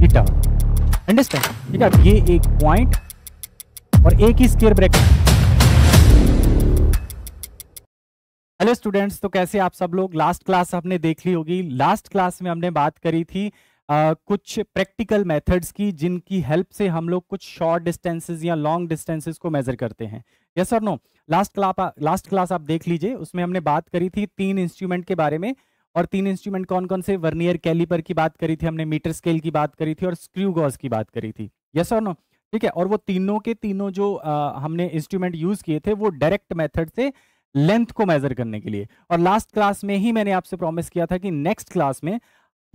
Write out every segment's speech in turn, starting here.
Theta understand ठीक है ये एक पॉइंट और एक ही स्केयर ब्रैकेट हेलो स्टूडेंट्स तो कैसे आप सब लोग लास्ट क्लास आपने देख ली होगी लास्ट क्लास में हमने बात करी थी आ, कुछ प्रैक्टिकल मेथड्स की जिनकी हेल्प से हम लोग कुछ शॉर्ट डिस्टेंसेस या लॉन्ग डिस्टेंसेस को मेजर करते हैं यस और no last class last class आप देख लीजिए उसमें हमने बात करी थी तीन इंस्ट्रूमेंट के बारे में और तीन इंस्ट्रूमेंट कौन कौन से वर्नियर कैलिपर की बात करी थी हमने मीटर स्केल की बात करी थी और स्क्रू गॉज की बात करी थी यस और नो ठीक है और वो तीनों के तीनों जो आ, हमने इंस्ट्रूमेंट यूज किए थे वो डायरेक्ट मेथड से लेंथ को मेजर करने के लिए और लास्ट क्लास में ही मैंने आपसे प्रॉमिस किया था कि नेक्स्ट क्लास में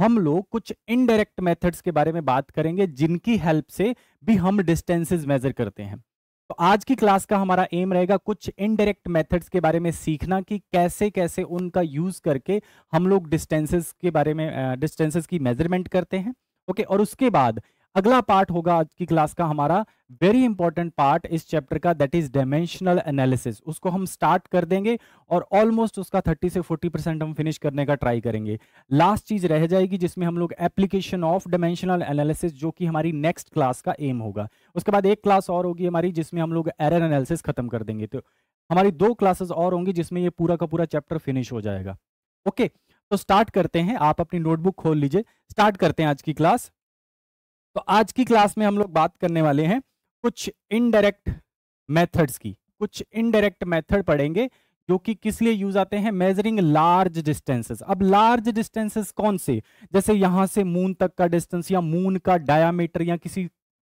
हम लोग कुछ इनडायरेक्ट मेथड्स के बारे में बात करेंगे जिनकी हेल्प से भी हम डिस्टेंसेस मेजर करते हैं तो आज की क्लास का हमारा एम रहेगा कुछ इनडायरेक्ट मेथड्स के बारे में सीखना कि कैसे कैसे उनका यूज करके हम लोग डिस्टेंसेस के बारे में डिस्टेंसेस की मेजरमेंट करते हैं ओके okay, और उसके बाद अगला पार्ट होगा आज की क्लास का हमारा वेरी इंपॉर्टेंट पार्ट इस चैप्टर का दैट इज डायमेंशनल एनालिसिस उसको हम स्टार्ट कर देंगे और ऑलमोस्ट उसका 30 से 40 परसेंट हम फिनिश करने का ट्राई करेंगे लास्ट चीज रह जाएगी जिसमें हम लोग एप्लीकेशन ऑफ डायमेंशनल एनालिसिस जो कि हमारी नेक्स्ट क्लास का एम होगा उसके बाद एक क्लास और होगी हमारी जिसमें हम लोग एरर एनालिसिस खत्म कर देंगे तो हमारी दो क्लासेस और होंगी जिसमें ये पूरा का पूरा चैप्टर फिनिश हो जाएगा ओके तो स्टार्ट करते हैं आप अपनी नोटबुक खोल लीजिए स्टार्ट करते हैं आज की क्लास तो आज की क्लास में हम लोग बात करने वाले हैं कुछ इनडायरेक्ट मेथड्स की कुछ इनडायरेक्ट मेथड पढ़ेंगे जो कि किस लिए यूज आते हैं मेजरिंग लार्ज डिस्टेंसेस अब लार्ज डिस्टेंसेस कौन से जैसे यहां से मून तक का डिस्टेंस या मून का डायामीटर या किसी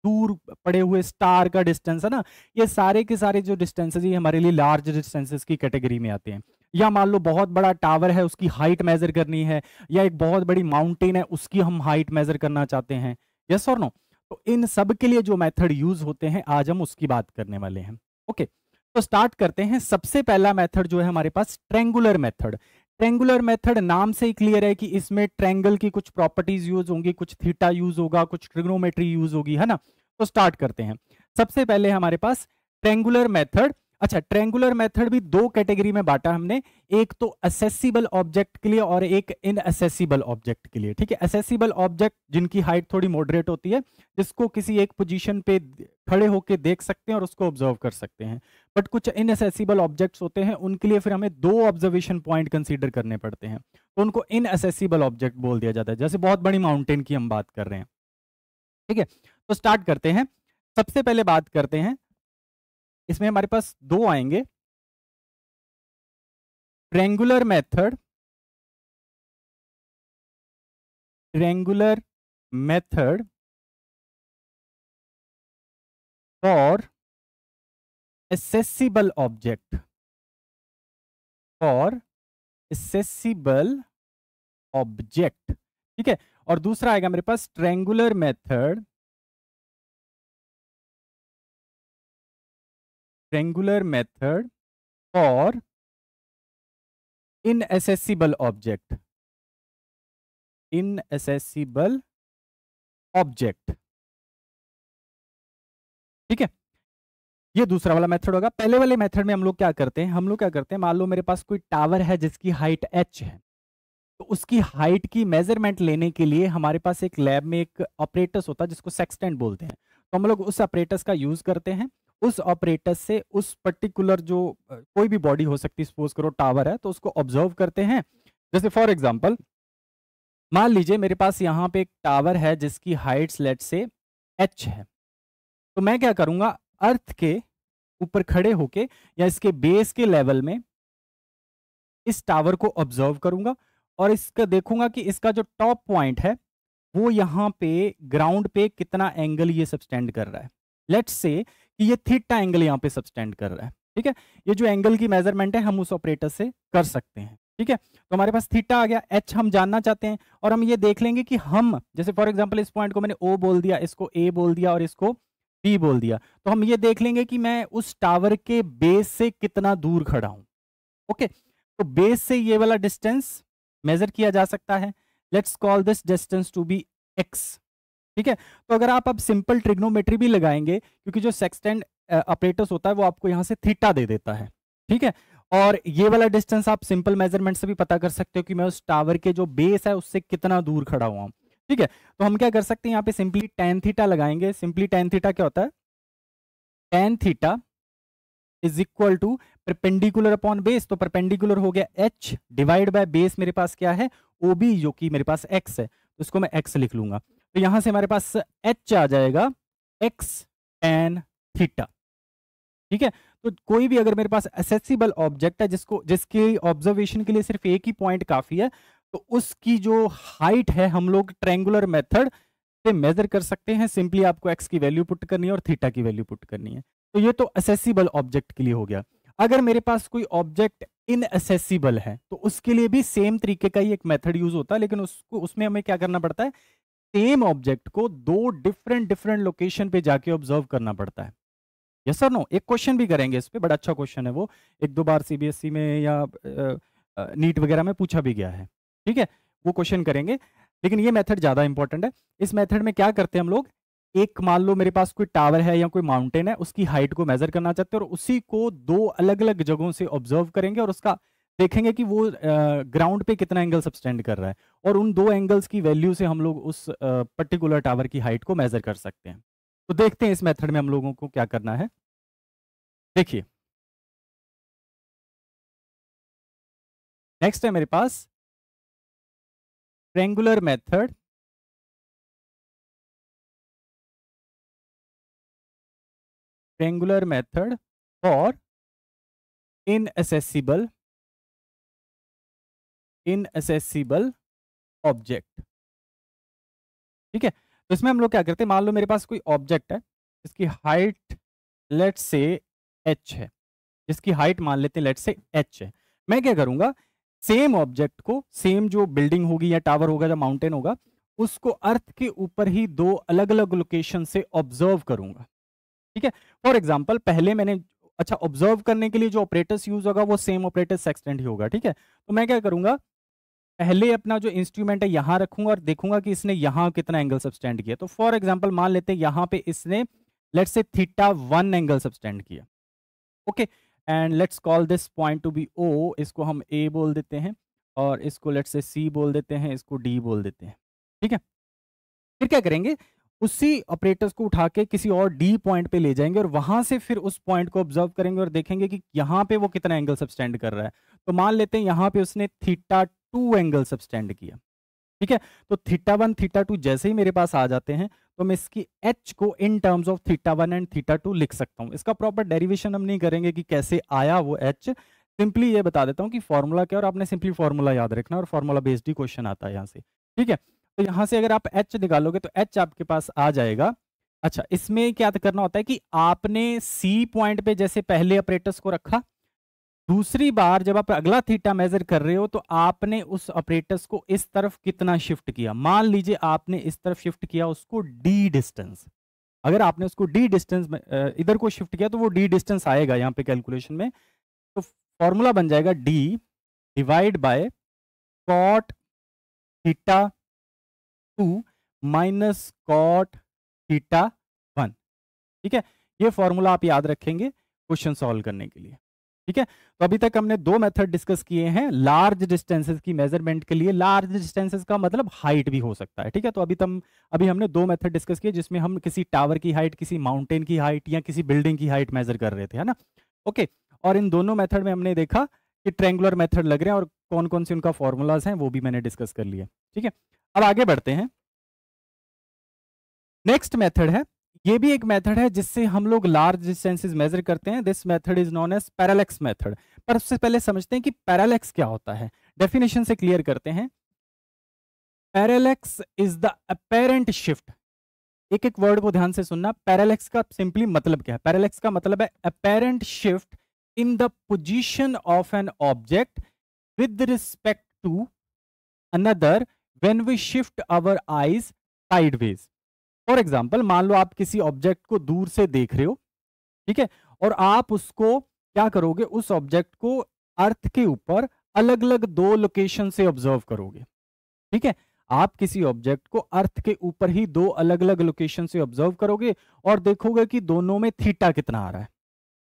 दूर पड़े हुए स्टार का डिस्टेंस है ना ये सारे के सारे जो डिस्टेंसेज ये हमारे लिए लार्ज डिस्टेंसेज की कैटेगरी में आते हैं या मान लो बहुत बड़ा टावर है उसकी हाइट मेजर करनी है या एक बहुत बड़ी माउंटेन है उसकी हम हाइट मेजर करना चाहते हैं यस और नो तो इन सब के लिए जो मेथड यूज होते हैं आज हम उसकी बात करने वाले हैं ओके तो स्टार्ट करते हैं सबसे पहला मेथड जो है हमारे पास ट्रेंगुलर मेथड ट्रेंगुलर मेथड नाम से ही क्लियर है कि इसमें ट्रेंगल की कुछ प्रॉपर्टीज यूज होंगी कुछ थीटा यूज होगा कुछ ट्रिग्नोमेट्री यूज होगी है ना तो स्टार्ट करते हैं सबसे पहले हमारे पास ट्रेंगुलर मेथड अच्छा ट्रेंगुलर मेथड भी दो कैटेगरी में बांटा हमने एक तो असेसिबल ऑब्जेक्ट के लिए और एक इन असेसिबल ऑब्जेक्ट के लिए ठीक है असेसिबल ऑब्जेक्ट जिनकी हाइट थोड़ी मॉडरेट होती है जिसको किसी एक पोजीशन पे खड़े होकर देख सकते हैं और उसको ऑब्जर्व कर सकते हैं बट कुछ इन असेसिबल ऑब्जेक्ट्स होते हैं उनके लिए फिर हमें दो ऑब्जर्वेशन पॉइंट कंसिडर करने पड़ते हैं तो उनको इन असेसिबल ऑब्जेक्ट बोल दिया जाता है जैसे बहुत बड़ी माउंटेन की हम बात कर रहे हैं ठीक है तो स्टार्ट करते हैं सबसे पहले बात करते हैं इसमें हमारे पास दो आएंगे triangular method triangular method for accessible object for accessible object ठीक है और दूसरा आएगा मेरे पास triangular method rectangular method for inaccessible object inaccessible object ठीक है ये दूसरा वाला मेथड होगा पहले वाले मेथड में हम लोग क्या करते हैं हम लोग क्या करते हैं मान लो मेरे पास कोई टावर है जिसकी हाइट एच है तो उसकी हाइट की मेजरमेंट लेने के लिए हमारे पास एक लैब में एक ऑपरेटस होता है जिसको सेक्सटेंट बोलते हैं तो हम लोग उस ऑपरेटस का यूज करते हैं उस ऑपरेटर से उस पर्टिकुलर जो कोई भी बॉडी हो सकती है सपोज करो टावर है तो उसको ऑब्जर्व करते हैं जैसे फॉर एग्जाम्पल मान लीजिए मेरे पास यहाँ पे एक टावर है जिसकी हाइट्स लेट से एच है तो मैं क्या करूँगा अर्थ के ऊपर खड़े होके या इसके बेस के लेवल में इस टावर को ऑब्जर्व करूंगा और इसका देखूंगा कि इसका जो टॉप पॉइंट है वो यहाँ पे ग्राउंड पे कितना एंगल ये सब कर रहा है लेट्स से कि ये थीटा एंगल यहाँ पे सब्सटेंड कर रहा है ठीक है ये जो एंगल की मेजरमेंट है हम उस ऑपरेटर से कर सकते हैं ठीक है तो हमारे पास थीटा आ गया एच हम जानना चाहते हैं और हम ये देख लेंगे कि हम जैसे फॉर एग्जाम्पल इस पॉइंट को मैंने ओ बोल दिया इसको ए बोल दिया और इसको बी बोल दिया तो हम ये देख लेंगे कि मैं उस टावर के बेस से कितना दूर खड़ा हूं ओके तो बेस से ये वाला डिस्टेंस मेजर किया जा सकता है let's call this distance to be x ठीक है तो अगर आप अब सिंपल ट्रिग्नोमेट्री भी लगाएंगे क्योंकि जो सेक्सटेंड ऑपरेटर्स होता है वो आपको यहाँ से थीटा दे देता है ठीक है और ये वाला डिस्टेंस आप सिंपल मेजरमेंट से भी पता कर सकते हो कि मैं उस टावर के जो बेस है उससे कितना दूर खड़ा हुआ ठीक है तो हम क्या कर सकते हैं यहाँ पे सिंपली टेन थीटा लगाएंगे सिंपली टेन थीटा क्या होता है tan theta is equal to perpendicular upon base तो परपेंडिकुलर हो गया एच डिवाइड बाय बेस मेरे पास क्या है ओबी जो कि मेरे पास एक्स है तो इसको मैं एक्स लिख लूंगा तो यहां से हमारे पास एच आ जाएगा एक्स टेन थीटा ठीक है तो कोई भी अगर मेरे पास असेसिबल ऑब्जेक्ट है जिसको जिसके ऑब्जर्वेशन के लिए सिर्फ एक ही पॉइंट काफ़ी है तो उसकी जो हाइट है हम लोग ट्रेंगुलर मेथड से मेजर कर सकते हैं सिंपली आपको एक्स की वैल्यू पुट करनी है और थीटा की वैल्यू पुट करनी है तो ये तो असेसिबल ऑब्जेक्ट के लिए हो गया अगर मेरे पास कोई ऑब्जेक्ट इनअसेसिबल है तो उसके लिए भी सेम तरीके का ही एक मेथड यूज होता है लेकिन उसको उसमें हमें क्या करना पड़ता है सेम ऑब्जेक्ट को दो डिफरेंट डिफरेंट लोकेशन पे जाके ऑब्जर्व करना पड़ता है यस सर नो एक क्वेश्चन भी करेंगे इस पर बड़ा अच्छा क्वेश्चन है वो एक दो बार सीबीएसई e में या नीट वगैरह में पूछा भी गया है ठीक है वो क्वेश्चन करेंगे लेकिन ये मेथड ज़्यादा इंपॉर्टेंट है इस मेथड में क्या करते हैं हम लोग एक मान लो मेरे पास कोई टावर है या कोई माउंटेन है उसकी हाइट को मेजर करना चाहते हैं और उसी को दो अलग अलग जगहों से ऑब्जर्व करेंगे और उसका देखेंगे कि वो ग्राउंड पे कितना एंगल सब्सटेंड कर रहा है और उन दो एंगल्स की वैल्यू से हम लोग उस पर्टिकुलर टावर की हाइट को मेजर कर सकते हैं तो देखते हैं इस मेथड में हम लोगों को क्या करना है देखिए नेक्स्ट है मेरे पास ट्रेंगुलर मेथड ट्रेंगुलर मेथड और inaccessible इनसेसिबल ऑब्जेक्ट ठीक है तो इसमें हम लोग क्या करते हैं मान लो मेरे पास कोई ऑब्जेक्ट है जिसकी हाइट लेट से एच है जिसकी हाइट मान लेते हैं लेट से एच है मैं क्या करूंगा सेम ऑब्जेक्ट को सेम जो बिल्डिंग होगी या टावर होगा या माउंटेन होगा उसको अर्थ के ऊपर ही दो अलग अलग लोकेशन से ऑब्जर्व करूंगा ठीक है फॉर एग्जाम्पल पहले मैंने अच्छा ऑब्जर्व करने के लिए जो ऑपरेटर्स यूज होगा वो सेम ऑपरेटर्स एक्सटेंड ही होगा ठीक है तो मैं क्या करूंगा पहले अपना जो इंस्ट्रूमेंट है यहां रखूंगा और देखूंगा कि इसने यहां कितना एंगल सब्सटेंड किया तो फॉर एग्जाम्पल मान लेते हैं यहां पे इसने let's say theta one angle subtend किया okay and let's call this point to be O इसको हम ए बोल देते हैं और इसको लेट्स से सी बोल देते हैं इसको डी बोल देते हैं ठीक है फिर क्या करेंगे उसी ऑपरेटर्स को उठा के किसी और डी पॉइंट पे ले जाएंगे और वहां से फिर उस पॉइंट को ऑब्जर्व करेंगे और देखेंगे कि यहाँ पे वो कितना एंगल सब्सटेंड कर रहा है तो मान लेते हैं यहाँ पे उसने थीटा टू एंगल सब्सटेंड किया ठीक है तो थीटा वन थीटा टू जैसे ही मेरे पास आ जाते हैं तो मैं इसकी एच को in terms of theta one and theta two लिख सकता हूँ इसका प्रॉपर डेरिवेशन हम नहीं करेंगे कि कैसे आया वो एच सिंपली ये बता देता हूँ कि फॉर्मूला क्या और आपने सिंपली फॉर्मूला याद रखना और फॉर्मूला बेस्ड ही क्वेश्चन आता है यहाँ से ठीक है तो यहां से अगर आप एच निकालोगे तो एच आपके पास आ जाएगा अच्छा इसमें क्या करना होता है कि आपने सी पॉइंट पे जैसे पहले ऑपरेटर्स को रखा दूसरी बार जब आप अगला थीटा मेजर कर रहे हो तो आपने उस ऑपरेटर्स को इस तरफ कितना शिफ्ट किया मान लीजिए आपने इस तरफ शिफ्ट किया उसको डी डिस्टेंस अगर आपने उसको डी डिस्टेंस इधर को शिफ्ट किया तो वो डी डिस्टेंस आएगा यहाँ पे कैलकुलेशन में तो फॉर्मूला बन जाएगा d divide by cot theta two minus cot theta one ठीक है ये फॉर्मूला आप याद रखेंगे क्वेश्चन सॉल्व करने के लिए ठीक है तो अभी तक हमने दो मेथड डिस्कस किए हैं लार्ज डिस्टेंसेस की मेजरमेंट के लिए लार्ज डिस्टेंसेस का मतलब हाइट भी हो सकता है ठीक है तो अभी तक अभी हमने दो मेथड डिस्कस किए जिसमें हम किसी टावर की हाइट किसी माउंटेन की हाइट या किसी बिल्डिंग की हाइट मेजर कर रहे थे है ना ओके और इन दोनों मेथड में हमने देखा कि ट्रेंगुलर मेथड लग रहे हैं और कौन कौन से उनका फॉर्मूलाज हैं वो भी मैंने डिस्कस कर लिया ठीक है अब आगे बढ़ते हैं नेक्स्ट मेथड है ये भी एक मेथड है जिससे हम लोग लार्ज डिस्टेंसिस मेजर करते हैं this method is known as parallax method पर सबसे पहले समझते हैं कि पैरालेक्स क्या होता है डेफिनेशन से क्लियर करते हैं parallax is the apparent shift एक एक वर्ड को ध्यान से सुनना पैरालेक्स का सिंपली मतलब क्या है पैरालेक्स का मतलब है apparent shift in the position of an object with respect to another when we shift our eyes sideways for example मान लो आप किसी ऑब्जेक्ट को दूर से देख रहे हो ठीक है और आप उसको क्या करोगे उस ऑब्जेक्ट को अर्थ के ऊपर अलग अलग दो लोकेशन से ऑब्जर्व करोगे ठीक है आप किसी ऑब्जेक्ट को अर्थ के ऊपर ही दो अलग अलग लोकेशन से ऑब्जर्व करोगे और देखोगे कि दोनों में थीटा कितना आ रहा है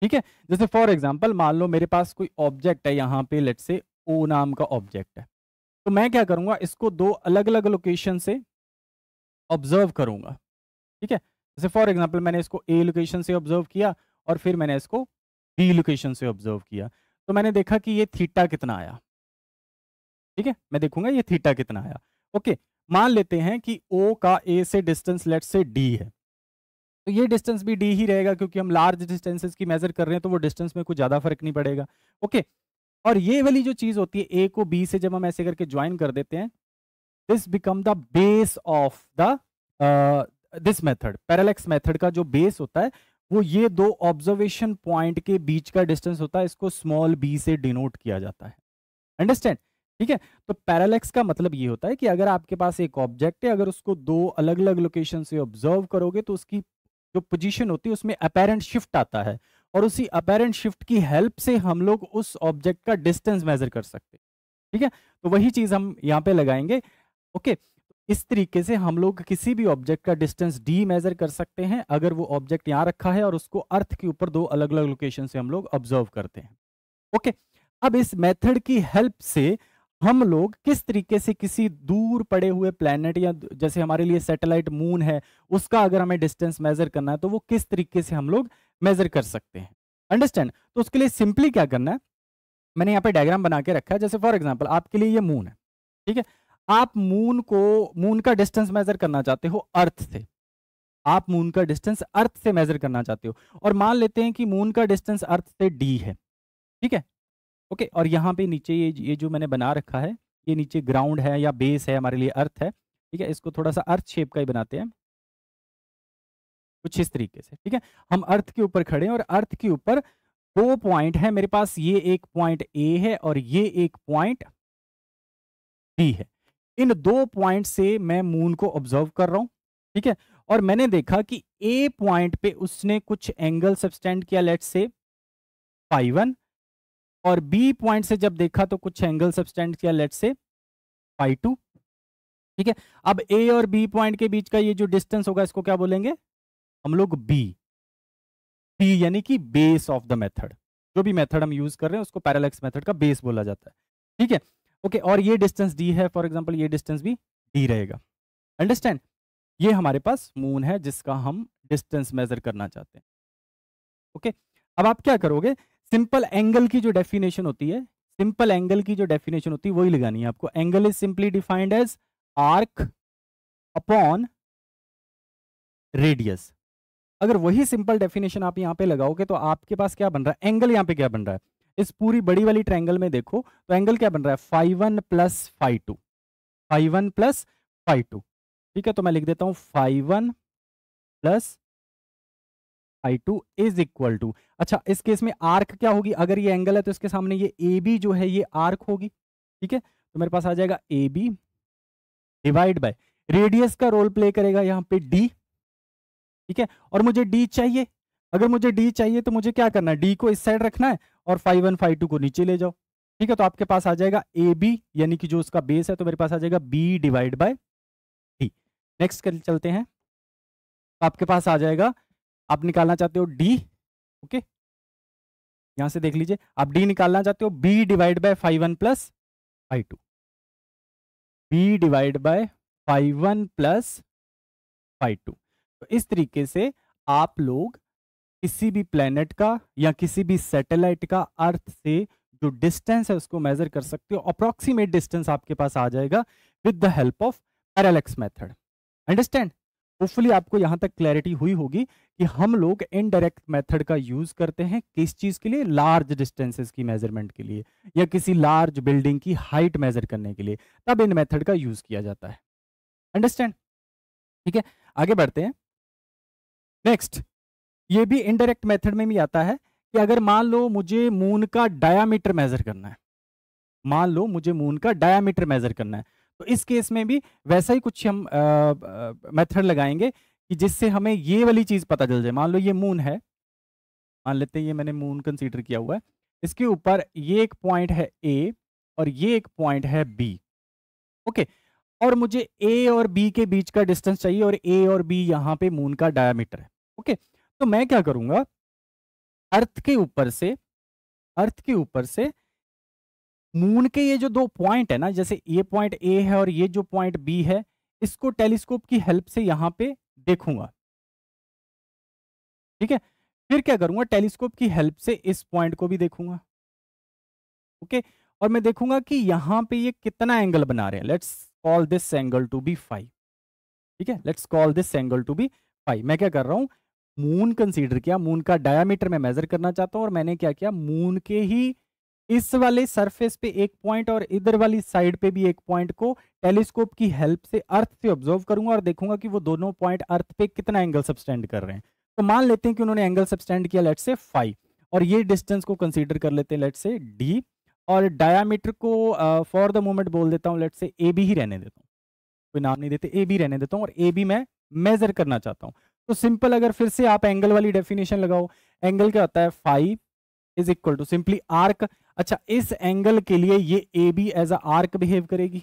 ठीक है जैसे फॉर एग्जाम्पल मान लो मेरे पास कोई ऑब्जेक्ट है यहाँ पे लेट से ओ नाम का ऑब्जेक्ट है तो मैं क्या करूंगा इसको दो अलग अलग लोकेशन से ऑब्जर्व करूंगा ठीक है जैसे फॉर एग्जाम्पल मैंने इसको ए लोकेशन से ऑब्जर्व किया और फिर मैंने इसको बी लोकेशन से ऑब्जर्व किया तो मैंने देखा कि ये थीटा कितना आया ठीक है मैं देखूंगा ये थीटा कितना आया ओके मान लेते हैं कि ओ का ए से डिस्टेंस लेट से डी है तो ये डिस्टेंस भी डी ही रहेगा क्योंकि हम लार्ज डिस्टेंसेस की मेजर कर रहे हैं तो वो डिस्टेंस में कुछ ज़्यादा फर्क नहीं पड़ेगा ओके और ये वाली जो चीज होती है ए को बी से जब हम ऐसे करके ज्वाइन कर देते हैं this become the base of the this method parallax method का जो बेस होता है वो ये दो ऑब्जर्वेशन पॉइंट के बीच का डिस्टेंस होता है इसको स्मॉल बी से डिनोट किया जाता है अंडरस्टैंड ठीक है तो पैरालेक्स का मतलब ये होता है कि अगर आपके पास एक ऑब्जेक्ट है अगर उसको दो अलग अलग लोकेशन से ऑब्जर्व करोगे तो उसकी जो पोजीशन होती है उसमें अपेरेंट शिफ्ट आता है और उसी अपेरेंट शिफ्ट की हेल्प से हम लोग उस ऑब्जेक्ट का डिस्टेंस मेजर कर सकते हैं ठीक है तो वही चीज हम यहाँ पे लगाएंगे ओके इस तरीके से हम लोग किसी भी ऑब्जेक्ट का डिस्टेंस डी मेजर कर सकते हैं अगर वो ऑब्जेक्ट यहाँ रखा है और उसको अर्थ के ऊपर दो अलग अलग लोकेशन से हम लोग ऑब्जर्व करते हैं ओके अब इस मेथड की हेल्प से हम लोग किस तरीके से किसी दूर पड़े हुए प्लेनेट या जैसे हमारे लिए सैटेलाइट मून है उसका अगर हमें डिस्टेंस मेजर करना है तो वो किस तरीके से हम लोग मेजर कर सकते हैं अंडरस्टैंड तो उसके लिए सिंपली क्या करना है मैंने यहाँ पे डायग्राम बना के रखा है जैसे फॉर एग्जाम्पल आपके लिए ये मून है ठीक है आप मून को मून का डिस्टेंस मेजर करना चाहते हो अर्थ से आप मून का डिस्टेंस अर्थ से मेजर करना चाहते हो और मान लेते हैं कि मून का डिस्टेंस अर्थ से डी है ठीक है ओके okay, और यहाँ पे नीचे ये ये जो मैंने बना रखा है ये नीचे ग्राउंड है या बेस है हमारे लिए अर्थ है ठीक है इसको थोड़ा सा अर्थ शेप का ही बनाते हैं कुछ इस तरीके से ठीक है हम अर्थ के ऊपर खड़े हैं और अर्थ के ऊपर दो पॉइंट है मेरे पास ये एक पॉइंट ए है और ये एक पॉइंट बी है इन दो पॉइंट से मैं मून को ऑब्जर्व कर रहा हूं ठीक है और मैंने देखा कि ए पॉइंट पे उसने कुछ एंगल सब्सटेंड किया लेट से फाइव वन और बी पॉइंट से जब देखा तो कुछ एंगल सब्सटेंड किया लेट से फाइव टू ठीक है अब ए और बी पॉइंट के बीच का ये जो डिस्टेंस होगा इसको क्या बोलेंगे हम लोग बी पी यानी कि बेस ऑफ द मेथड जो भी मेथड हम यूज कर रहे हैं उसको पैरालेक्स मेथड का बेस बोला जाता है ठीक है ओके और ये डिस्टेंस डी है फॉर एग्जाम्पल ये डिस्टेंस भी डी रहेगा अंडरस्टैंड ये हमारे पास मून है जिसका हम डिस्टेंस मेजर करना चाहते हैं ओके okay? अब आप क्या करोगे सिंपल एंगल की जो डेफिनेशन होती है सिंपल एंगल की जो डेफिनेशन होती है वही लगानी है आपको angle is simply defined as arc upon radius अगर वही सिंपल डेफिनेशन आप यहाँ पे लगाओगे तो आपके पास क्या बन रहा है एंगल यहाँ पे क्या बन रहा है इस पूरी बड़ी वाली ट्रैंगल में देखो तो एंगल क्या बन रहा है five one plus five two five one plus five two ठीक है तो मैं लिख देता हूं five one plus five two is equal to अच्छा इस केस में आर्क क्या होगी अगर ये एंगल है तो इसके सामने ये ए बी जो है ये आर्क होगी ठीक है तो मेरे पास आ जाएगा A B divide by radius का रोल प्ले करेगा यहाँ पे डी ठीक है और मुझे डी चाहिए अगर मुझे डी चाहिए तो मुझे क्या करना है डी को इस साइड रखना है और फाइव वन फाइव टू को नीचे ले जाओ ठीक है तो आपके पास आ जाएगा ए बी यानी कि जो उसका बेस है तो मेरे पास आ जाएगा B divide by D next कर चलते हैं तो आपके पास आ जाएगा आप निकालना चाहते हो डी ओके यहां से देख लीजिए आप डी निकालना चाहते हो B divide by five one plus five two B divide by five one plus five two तो इस तरीके से आप लोग किसी भी प्लेनेट का या किसी भी सैटेलाइट का अर्थ से जो डिस्टेंस है उसको मेजर कर सकते हो अप्रोक्सीमेट डिस्टेंस आपके पास आ जाएगा with the help of parallax method understand hopefully आपको यहां तक क्लैरिटी हुई होगी कि हम लोग इनडायरेक्ट मेथड का यूज करते हैं किस चीज के लिए लार्ज डिस्टेंसेस की मेजरमेंट के लिए या किसी लार्ज बिल्डिंग की हाइट मेजर करने के लिए तब इन मेथड का यूज किया जाता है अंडरस्टैंड ठीक है आगे बढ़ते हैं नेक्स्ट ये भी इनडायरेक्ट मेथड में भी आता है कि अगर मान लो मुझे मून का डायामीटर मेजर करना है मान लो मुझे मून का डायामीटर मेजर करना है तो इस केस में भी वैसा ही कुछ हम मेथड लगाएंगे कि जिससे हमें ये वाली चीज पता चल जाए मान लो ये मून है मान लेते हैं ये मैंने मून कंसीडर किया हुआ है इसके ऊपर ये एक पॉइंट है ए और ये एक पॉइंट है बी ओके और मुझे ए और बी के बीच का डिस्टेंस चाहिए और ए और बी यहाँ पे मून का डायामीटर है ओके तो मैं क्या करूंगा अर्थ के ऊपर से अर्थ के ऊपर से मून के ये जो दो पॉइंट है ना जैसे ये पॉइंट ए है और ये जो पॉइंट बी है इसको टेलीस्कोप की हेल्प से यहां पे देखूंगा ठीक है फिर क्या करूंगा टेलीस्कोप की हेल्प से इस पॉइंट को भी देखूंगा ओके और मैं देखूंगा कि यहां पे ये कितना एंगल बना रहे हैं let's call this angle to be five ठीक है let's call this angle to be five मैं क्या कर रहा हूं मून कंसीडर किया मून का डायामीटर मैं मेजर करना चाहता हूँ और मैंने क्या किया मून के ही इस वाले सरफेस पे एक पॉइंट और इधर वाली साइड पे भी एक पॉइंट को टेलीस्कोप की हेल्प से अर्थ से ऑब्जर्व करूंगा और देखूंगा कि वो दोनों पॉइंट अर्थ पे कितना एंगल सब्सटेंड कर रहे हैं तो मान लेते हैं कि उन्होंने एंगल सब्सटेंड किया लेट से फाइव और ये डिस्टेंस को कंसिडर कर लेते हैं लेट से डी और डायामीटर को फॉर द मोमेंट बोल देता हूँ लेट से ए बी ही रहने देता हूँ कोई नाम नहीं देते ए बी रहने देता हूँ और ए बी मैं मेजर करना चाहता हूँ तो सिंपल अगर फिर से आप एंगल वाली डेफिनेशन लगाओ एंगल क्या होता है five is equal to simply arc अच्छा इस एंगल के लिए ये A B as a arc behave करेगी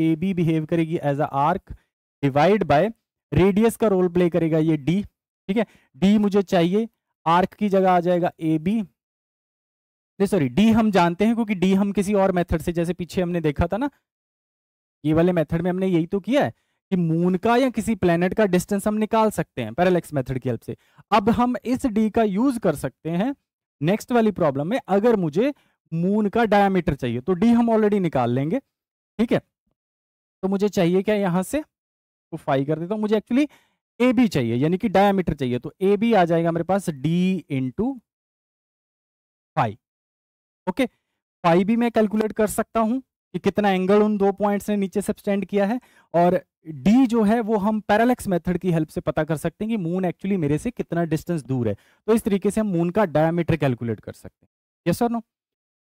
ए बी बिहेव करेगी as a arc divide by radius का रोल प्ले करेगा ये डी ठीक है डी मुझे चाहिए आर्क की जगह आ जाएगा ए बी नहीं सॉरी डी हम जानते हैं क्योंकि डी हम किसी और मेथड से जैसे पीछे हमने देखा था ना ये वाले मेथड में हमने यही तो किया है कि मून का या किसी प्लेनेट का डिस्टेंस हम निकाल सकते हैं पैरालेक्स मेथड की हेल्प से अब हम इस डी का यूज कर सकते हैं नेक्स्ट वाली प्रॉब्लम में अगर मुझे मून का डायमीटर चाहिए तो डी हम ऑलरेडी निकाल लेंगे ठीक है तो मुझे चाहिए क्या यहां से तो फाई कर देता हूँ मुझे एक्चुअली ए बी चाहिए यानी कि डायामीटर चाहिए तो ए बी आ जाएगा मेरे पास D into five okay five भी मैं कैलकुलेट कर सकता हूं कि कितना एंगल उन दो पॉइंट्स ने नीचे सब्सटेंड किया है और डी जो है वो हम पैरालेक्स मेथड की हेल्प से पता कर सकते हैं कि मून एक्चुअली मेरे से कितना डिस्टेंस दूर है तो इस तरीके से हम मून का डायमीटर कैलकुलेट कर सकते हैं यस और नो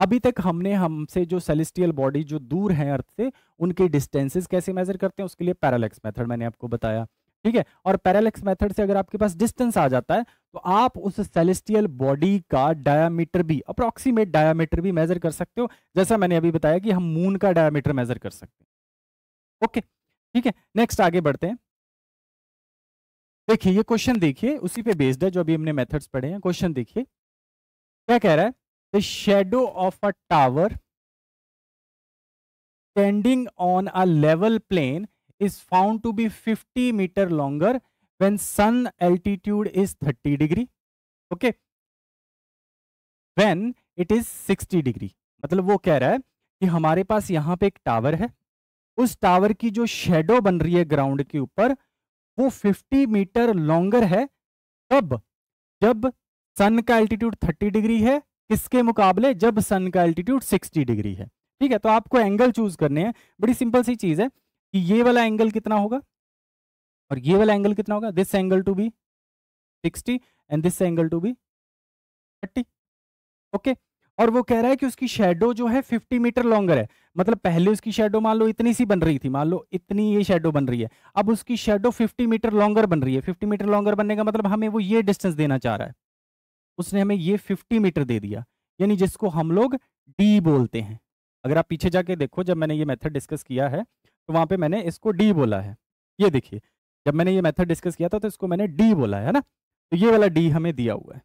अभी तक हमने हमसे जो सेलिस्टियल बॉडी जो दूर है अर्थ से उनके डिस्टेंसेज कैसे मेजर करते हैं उसके लिए पैरालेक्स मेथड मैंने आपको बताया ठीक है और पैरालेक्स मेथड से अगर आपके पास डिस्टेंस आ जाता है तो आप उस सेलेस्टियल बॉडी का डायामीटर भी अप्रोक्सीमेट डायामीटर भी मेजर कर सकते हो जैसा मैंने अभी बताया कि हम मून का डायामीटर मेजर कर सकते हैं ओके ठीक है नेक्स्ट आगे बढ़ते हैं देखिए ये क्वेश्चन देखिए उसी पे बेस्ड है जो अभी हमने मेथड्स पढ़े हैं क्वेश्चन देखिए क्या कह रहा है the shadow of a tower standing on a level plane is found to be 50 meter longer when sun altitude is 30 degree okay when it is 60 degree मतलब वो कह रहा है कि हमारे पास यहां पे एक टावर है उस टावर की जो शेडो बन रही है ग्राउंड के ऊपर वो 50 मीटर लॉन्गर है तब जब सन का एल्टीट्यूड 30 डिग्री है किसके मुकाबले जब सन का एल्टीट्यूड 60 डिग्री है ठीक है तो आपको एंगल चूज करने हैं बड़ी सिंपल सी चीज है कि ये वाला एंगल कितना होगा और ये वाला एंगल कितना होगा this angle to be 60 and this angle to be 30 okay और वो कह रहा है कि उसकी शेडो जो है 50 मीटर लॉन्गर है मतलब पहले उसकी शेडो मान लो इतनी सी बन रही थी मान लो इतनी ये शेडो बन रही है अब उसकी शेडो 50 मीटर लॉन्गर बन रही है 50 मीटर लॉन्गर बनने का मतलब हमें वो ये डिस्टेंस देना चाह रहा है उसने हमें ये 50 मीटर दे दिया यानी जिसको हम लोग डी बोलते हैं अगर आप पीछे जाके देखो जब मैंने ये मेथड डिस्कस किया है तो वहां पे मैंने इसको डी बोला है ये देखिए जब मैंने ये मेथड डिस्कस किया था तो इसको मैंने डी बोला है ना तो ये वाला डी हमें दिया हुआ है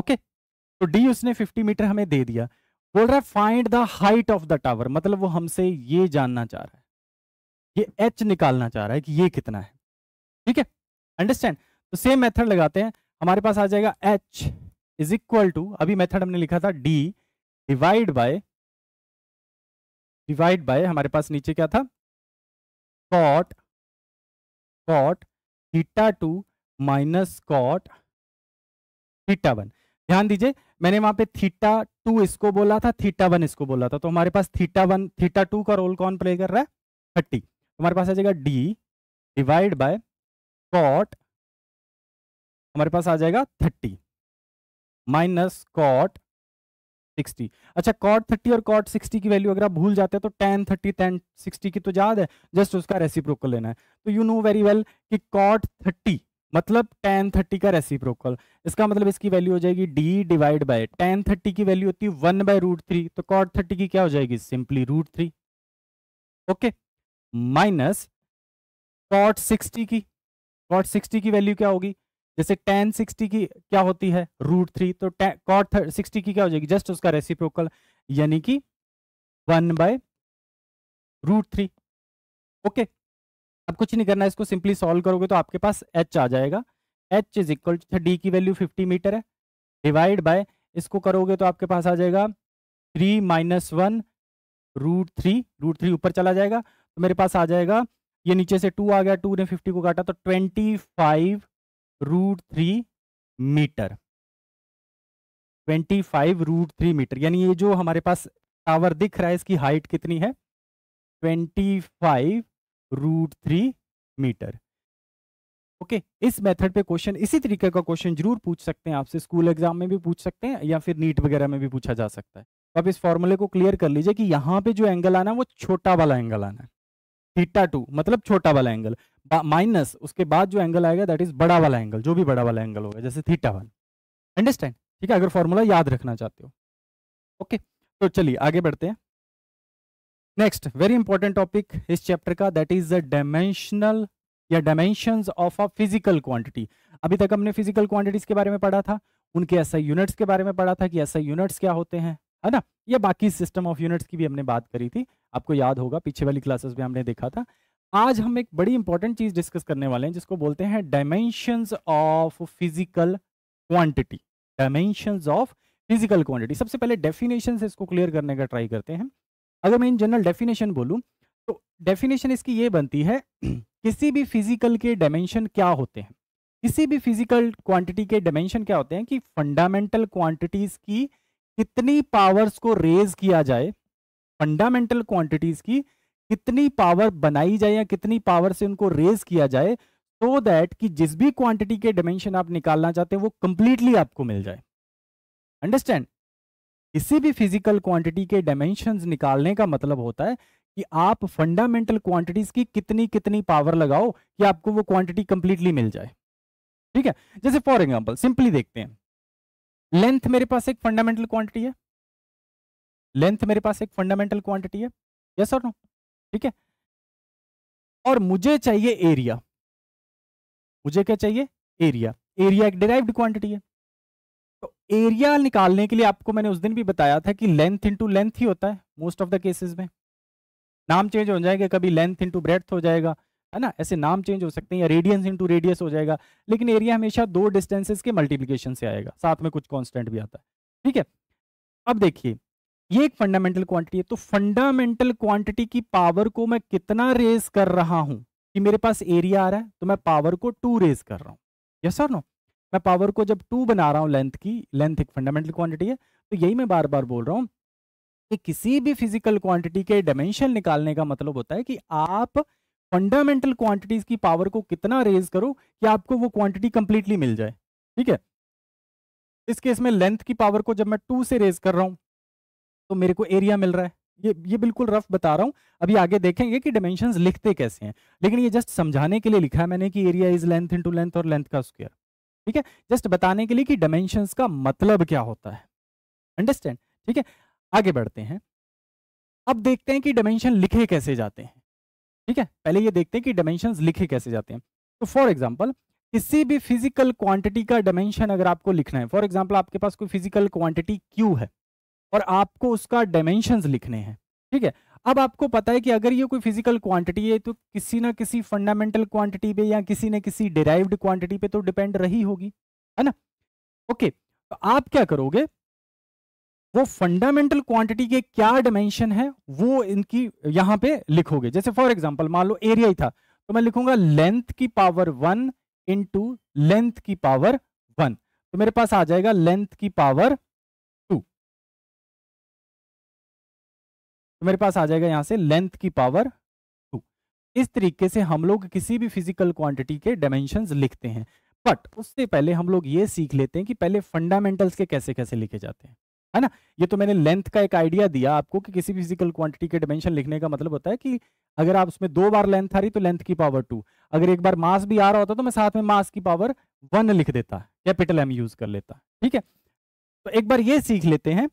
ओके तो डी उसने 50 मीटर हमें दे दिया बोल रहा है find the height of the tower मतलब वो हमसे ये जानना चाह रहा है ये एच निकालना चाह रहा है कि ये कितना है ठीक है अंडरस्टैंड तो सेम मेथड लगाते हैं हमारे पास आ जाएगा एच इज इक्वल टू अभी मेथड हमने लिखा था D divide by divide by हमारे पास नीचे क्या था cot cot theta two minus cot theta one ध्यान दीजिए मैंने वहां पे थीटा टू इसको बोला था थीटा वन इसको बोला था तो हमारे पास थीटा वन थीटा टू का रोल कौन प्ले कर रहा है थर्टी हमारे पास आ जाएगा डी डिवाइड बाय कॉट हमारे पास आ जाएगा थर्टी माइनस कॉट सिक्सटी अच्छा कॉट थर्टी और कॉट सिक्सटी की वैल्यू अगर आप भूल जाते हैं तो टेन थर्टी टेन सिक्सटी की तो याद है जस्ट उसका रेसिप्रोकल लेना है तो यू नो वेरी वेल कि कॉट थर्टी मतलब टेन थर्टी का रेसिप्रोकल इसका मतलब इसकी वैल्यू हो जाएगी D divide by tan thirty की वैल्यू होती है वन बाय रूट थ्री तो कॉट थर्टी की क्या हो जाएगी simply root three okay minus cot sixty की कॉट सिक्सटी की वैल्यू क्या होगी जैसे टेन सिक्सटी की क्या होती है रूट थ्री तो कॉट सिक्सटी की क्या हो जाएगी जस्ट उसका रेसिप्रोकल यानी कि one by root three okay अब कुछ नहीं करना इसको सिंपली सॉल्व करोगे तो आपके पास एच आ जाएगा H is equal to D की वैल्यू फिफ्टी मीटर है डिवाइड बाय इसको करोगे तो आपके पास आ जाएगा three minus one root three root three ऊपर चला जाएगा तो मेरे पास आ जाएगा ये नीचे से टू आ गया टू ने फिफ्टी को काटा तो twenty five root three meter twenty five root three meter यानी ये जो हमारे पास टावर दिख रहा है इसकी हाइट कितनी है twenty five root three meter okay इस मेथड पे क्वेश्चन इसी तरीके का क्वेश्चन जरूर पूछ सकते हैं आपसे स्कूल एग्जाम में भी पूछ सकते हैं या फिर नीट वगैरह में भी पूछा जा सकता है तो आप इस फॉर्मूले को क्लियर कर लीजिए कि यहाँ पे जो एंगल आना है वो छोटा वाला एंगल आना है थीटा टू मतलब छोटा वाला एंगल माइनस उसके बाद जो एंगल आएगा दैट इज बड़ा वाला एंगल जो भी बड़ा वाला एंगल होगा जैसे थीटा वन अंडरस्टैंड ठीक है अगर फॉर्मूला याद रखना चाहते हो ओके तो चलिए आगे बढ़ते हैं नेक्स्ट वेरी इंपॉर्टेंट टॉपिक इस चैप्टर का दैट इज द डायमेंशनल या dimension of a physical quantity अभी तक हमने फिजिकल क्वांटिटीज के बारे में पढ़ा था उनके ऐसा यूनिट्स के बारे में पढ़ा था कि ऐसा यूनिट्स क्या होते हैं है ना ये बाकी सिस्टम ऑफ यूनिट्स की भी हमने बात करी थी आपको याद होगा पीछे वाली क्लासेस में हमने देखा था आज हम एक बड़ी इंपॉर्टेंट चीज डिस्कस करने वाले हैं जिसको बोलते हैं dimension of physical quantity dimension of physical quantity सबसे पहले डेफिनेशन से इसको क्लियर करने का ट्राई करते हैं अगर मैं इन जनरल डेफिनेशन बोलूं तो डेफिनेशन इसकी ये बनती है किसी भी फिजिकल के डायमेंशन क्या होते हैं किसी भी फिजिकल क्वांटिटी के डायमेंशन क्या होते हैं कि फंडामेंटल क्वांटिटीज की कितनी पावर्स को रेज किया जाए फंडामेंटल क्वांटिटीज की कितनी पावर बनाई जाए या कितनी पावर से उनको रेज किया जाए सो so दैट कि जिस भी क्वांटिटी के डायमेंशन आप निकालना चाहते हैं वो कंप्लीटली आपको मिल जाए अंडरस्टैंड किसी भी फिजिकल क्वांटिटी के डायमेंशन निकालने का मतलब होता है कि आप फंडामेंटल क्वांटिटीज की कितनी कितनी पावर लगाओ कि आपको वो क्वांटिटी कंप्लीटली मिल जाए ठीक है जैसे फॉर एग्जाम्पल सिंपली देखते हैं लेंथ मेरे पास एक फंडामेंटल क्वांटिटी है लेंथ मेरे पास एक फंडामेंटल क्वांटिटी है यस और नो ठीक है और मुझे चाहिए एरिया मुझे क्या चाहिए एरिया एरिया एक डिराइव्ड क्वांटिटी है तो एरिया निकालने के लिए आपको मैंने उस दिन भी बताया था कि लेंथ इनटू लेंथ ही होता है मोस्ट ऑफ द केसेस में नाम चेंज हो जाएगा कभी लेंथ इंटू ब्रेथ हो जाएगा है ना ऐसे नाम चेंज हो सकते हैं या रेडियंस इंटू रेडियस हो जाएगा लेकिन एरिया हमेशा दो डिस्टेंसेज के मल्टीप्लीकेशन से आएगा साथ में कुछ कॉन्स्टेंट भी आता है ठीक है अब देखिए ये एक फंडामेंटल क्वांटिटी है तो फंडामेंटल क्वांटिटी की पावर को मैं कितना रेज कर रहा हूं कि मेरे पास एरिया आ रहा है तो मैं पावर को टू रेज कर रहा हूं यस और नो मैं पावर को जब टू बना रहा हूं लेंथ की लेंथ एक फंडामेंटल क्वांटिटी है तो यही मैं बार बार बोल रहा हूं कि किसी भी फिजिकल क्वांटिटी के डायमेंशन निकालने का मतलब होता है कि आप फंडामेंटल क्वांटिटीज की पावर को कितना रेज करो कि आपको वो क्वांटिटी कंप्लीटली मिल जाए ठीक है इस केस में लेंथ की पावर को जब मैं टू से रेज कर रहा हूं तो मेरे को एरिया मिल रहा है ये ये बिल्कुल रफ बता रहा हूँ अभी आगे देखेंगे कि डिमेंशन लिखते कैसे हैं लेकिन ये जस्ट समझाने के लिए लिखा है मैंने कि area is length into length और लेंथ का स्क्वेयर ठीक है जस्ट बताने के लिए कि डायमेंशन का मतलब क्या होता है अंडरस्टैंड ठीक है आगे बढ़ते हैं अब देखते हैं कि डायमेंशन लिखे कैसे जाते हैं ठीक है पहले ये देखते हैं कि डायमेंशन लिखे कैसे जाते हैं तो फॉर एग्जाम्पल किसी भी फिजिकल क्वांटिटी का डायमेंशन अगर आपको लिखना है फॉर एग्जाम्पल आपके पास कोई फिजिकल क्वांटिटी क्यू है और आपको उसका डायमेंशन लिखने हैं ठीक है अब आपको पता है कि अगर ये कोई फिजिकल क्वांटिटी है तो किसी ना किसी फंडामेंटल क्वांटिटी पे या किसी ना किसी डिराइव्ड क्वांटिटी पे तो डिपेंड रही होगी है ना ओके तो आप क्या करोगे वो फंडामेंटल क्वांटिटी के क्या डायमेंशन है वो इनकी यहां पे लिखोगे जैसे फॉर एग्जांपल मान लो एरिया ही था तो मैं लिखूंगा लेंथ की पावर वन इंटू लेंथ की पावर वन तो मेरे पास आ जाएगा लेंथ की पावर मेरे पास आ जाएगा यहाँ से लेंथ की पावर टू इस तरीके से हम लोग किसी भी फिजिकल क्वांटिटी के डायमेंशन लिखते हैं बट उससे पहले हम लोग ये सीख लेते हैं कि पहले फंडामेंटल्स के कैसे कैसे लिखे जाते हैं है ना ये तो मैंने लेंथ का एक आइडिया दिया आपको कि किसी भी फिजिकल क्वांटिटी के डायमेंशन लिखने का मतलब होता है कि अगर आप उसमें दो बार लेंथ आ रही तो लेंथ की पावर टू अगर एक बार मास भी आ रहा होता तो मैं साथ में मास की पावर वन लिख देता कैपिटल एम यूज कर लेता ठीक है तो एक बार ये सीख लेते हैं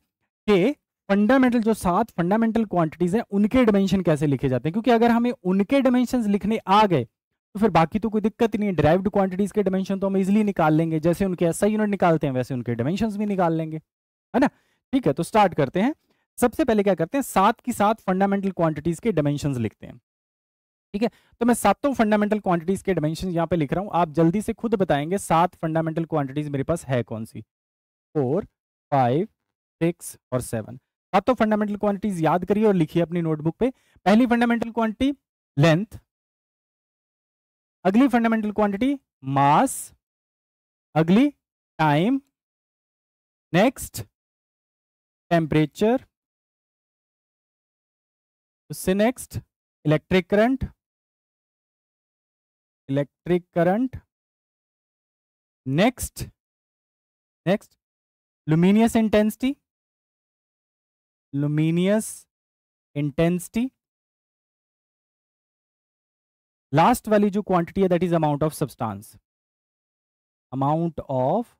कि फंडामेंटल जो सात फंडामेंटल क्वांटिटीज हैं उनके डिमेंशन कैसे लिखे जाते हैं क्योंकि अगर हमें उनके डिमेंशन लिखने आ गए तो फिर बाकी तो कोई दिक्कत नहीं है ड्राइव्ड क्वांटिटीज के डिमेंशन तो हम इजिली निकाल लेंगे जैसे उनके ऐसा यूनिट निकालते हैं वैसे उनके डिमेंशन भी निकाल लेंगे है ना ठीक है तो स्टार्ट करते हैं सबसे पहले क्या करते हैं सात की सात फंडामेंटल क्वांटिटीज के डिमेंशन लिखते हैं ठीक है तो मैं सातों फंडामेंटल क्वांटिटीज के डिमेंशन यहाँ पे लिख रहा हूँ आप जल्दी से खुद बताएंगे सात फंडामेंटल क्वांटिटीज मेरे पास है कौन सी फोर फाइव सिक्स और सेवन सातों हाँ, तो फंडामेंटल क्वांटिटीज याद करिए और लिखिए अपनी नोटबुक पे पहली फंडामेंटल क्वांटिटी लेंथ अगली फंडामेंटल क्वांटिटी मास अगली टाइम नेक्स्ट टेम्परेचर उससे next electric current electric current next next luminous intensity luminous intensity last वाली जो क्वांटिटी है that is amount of substance amount of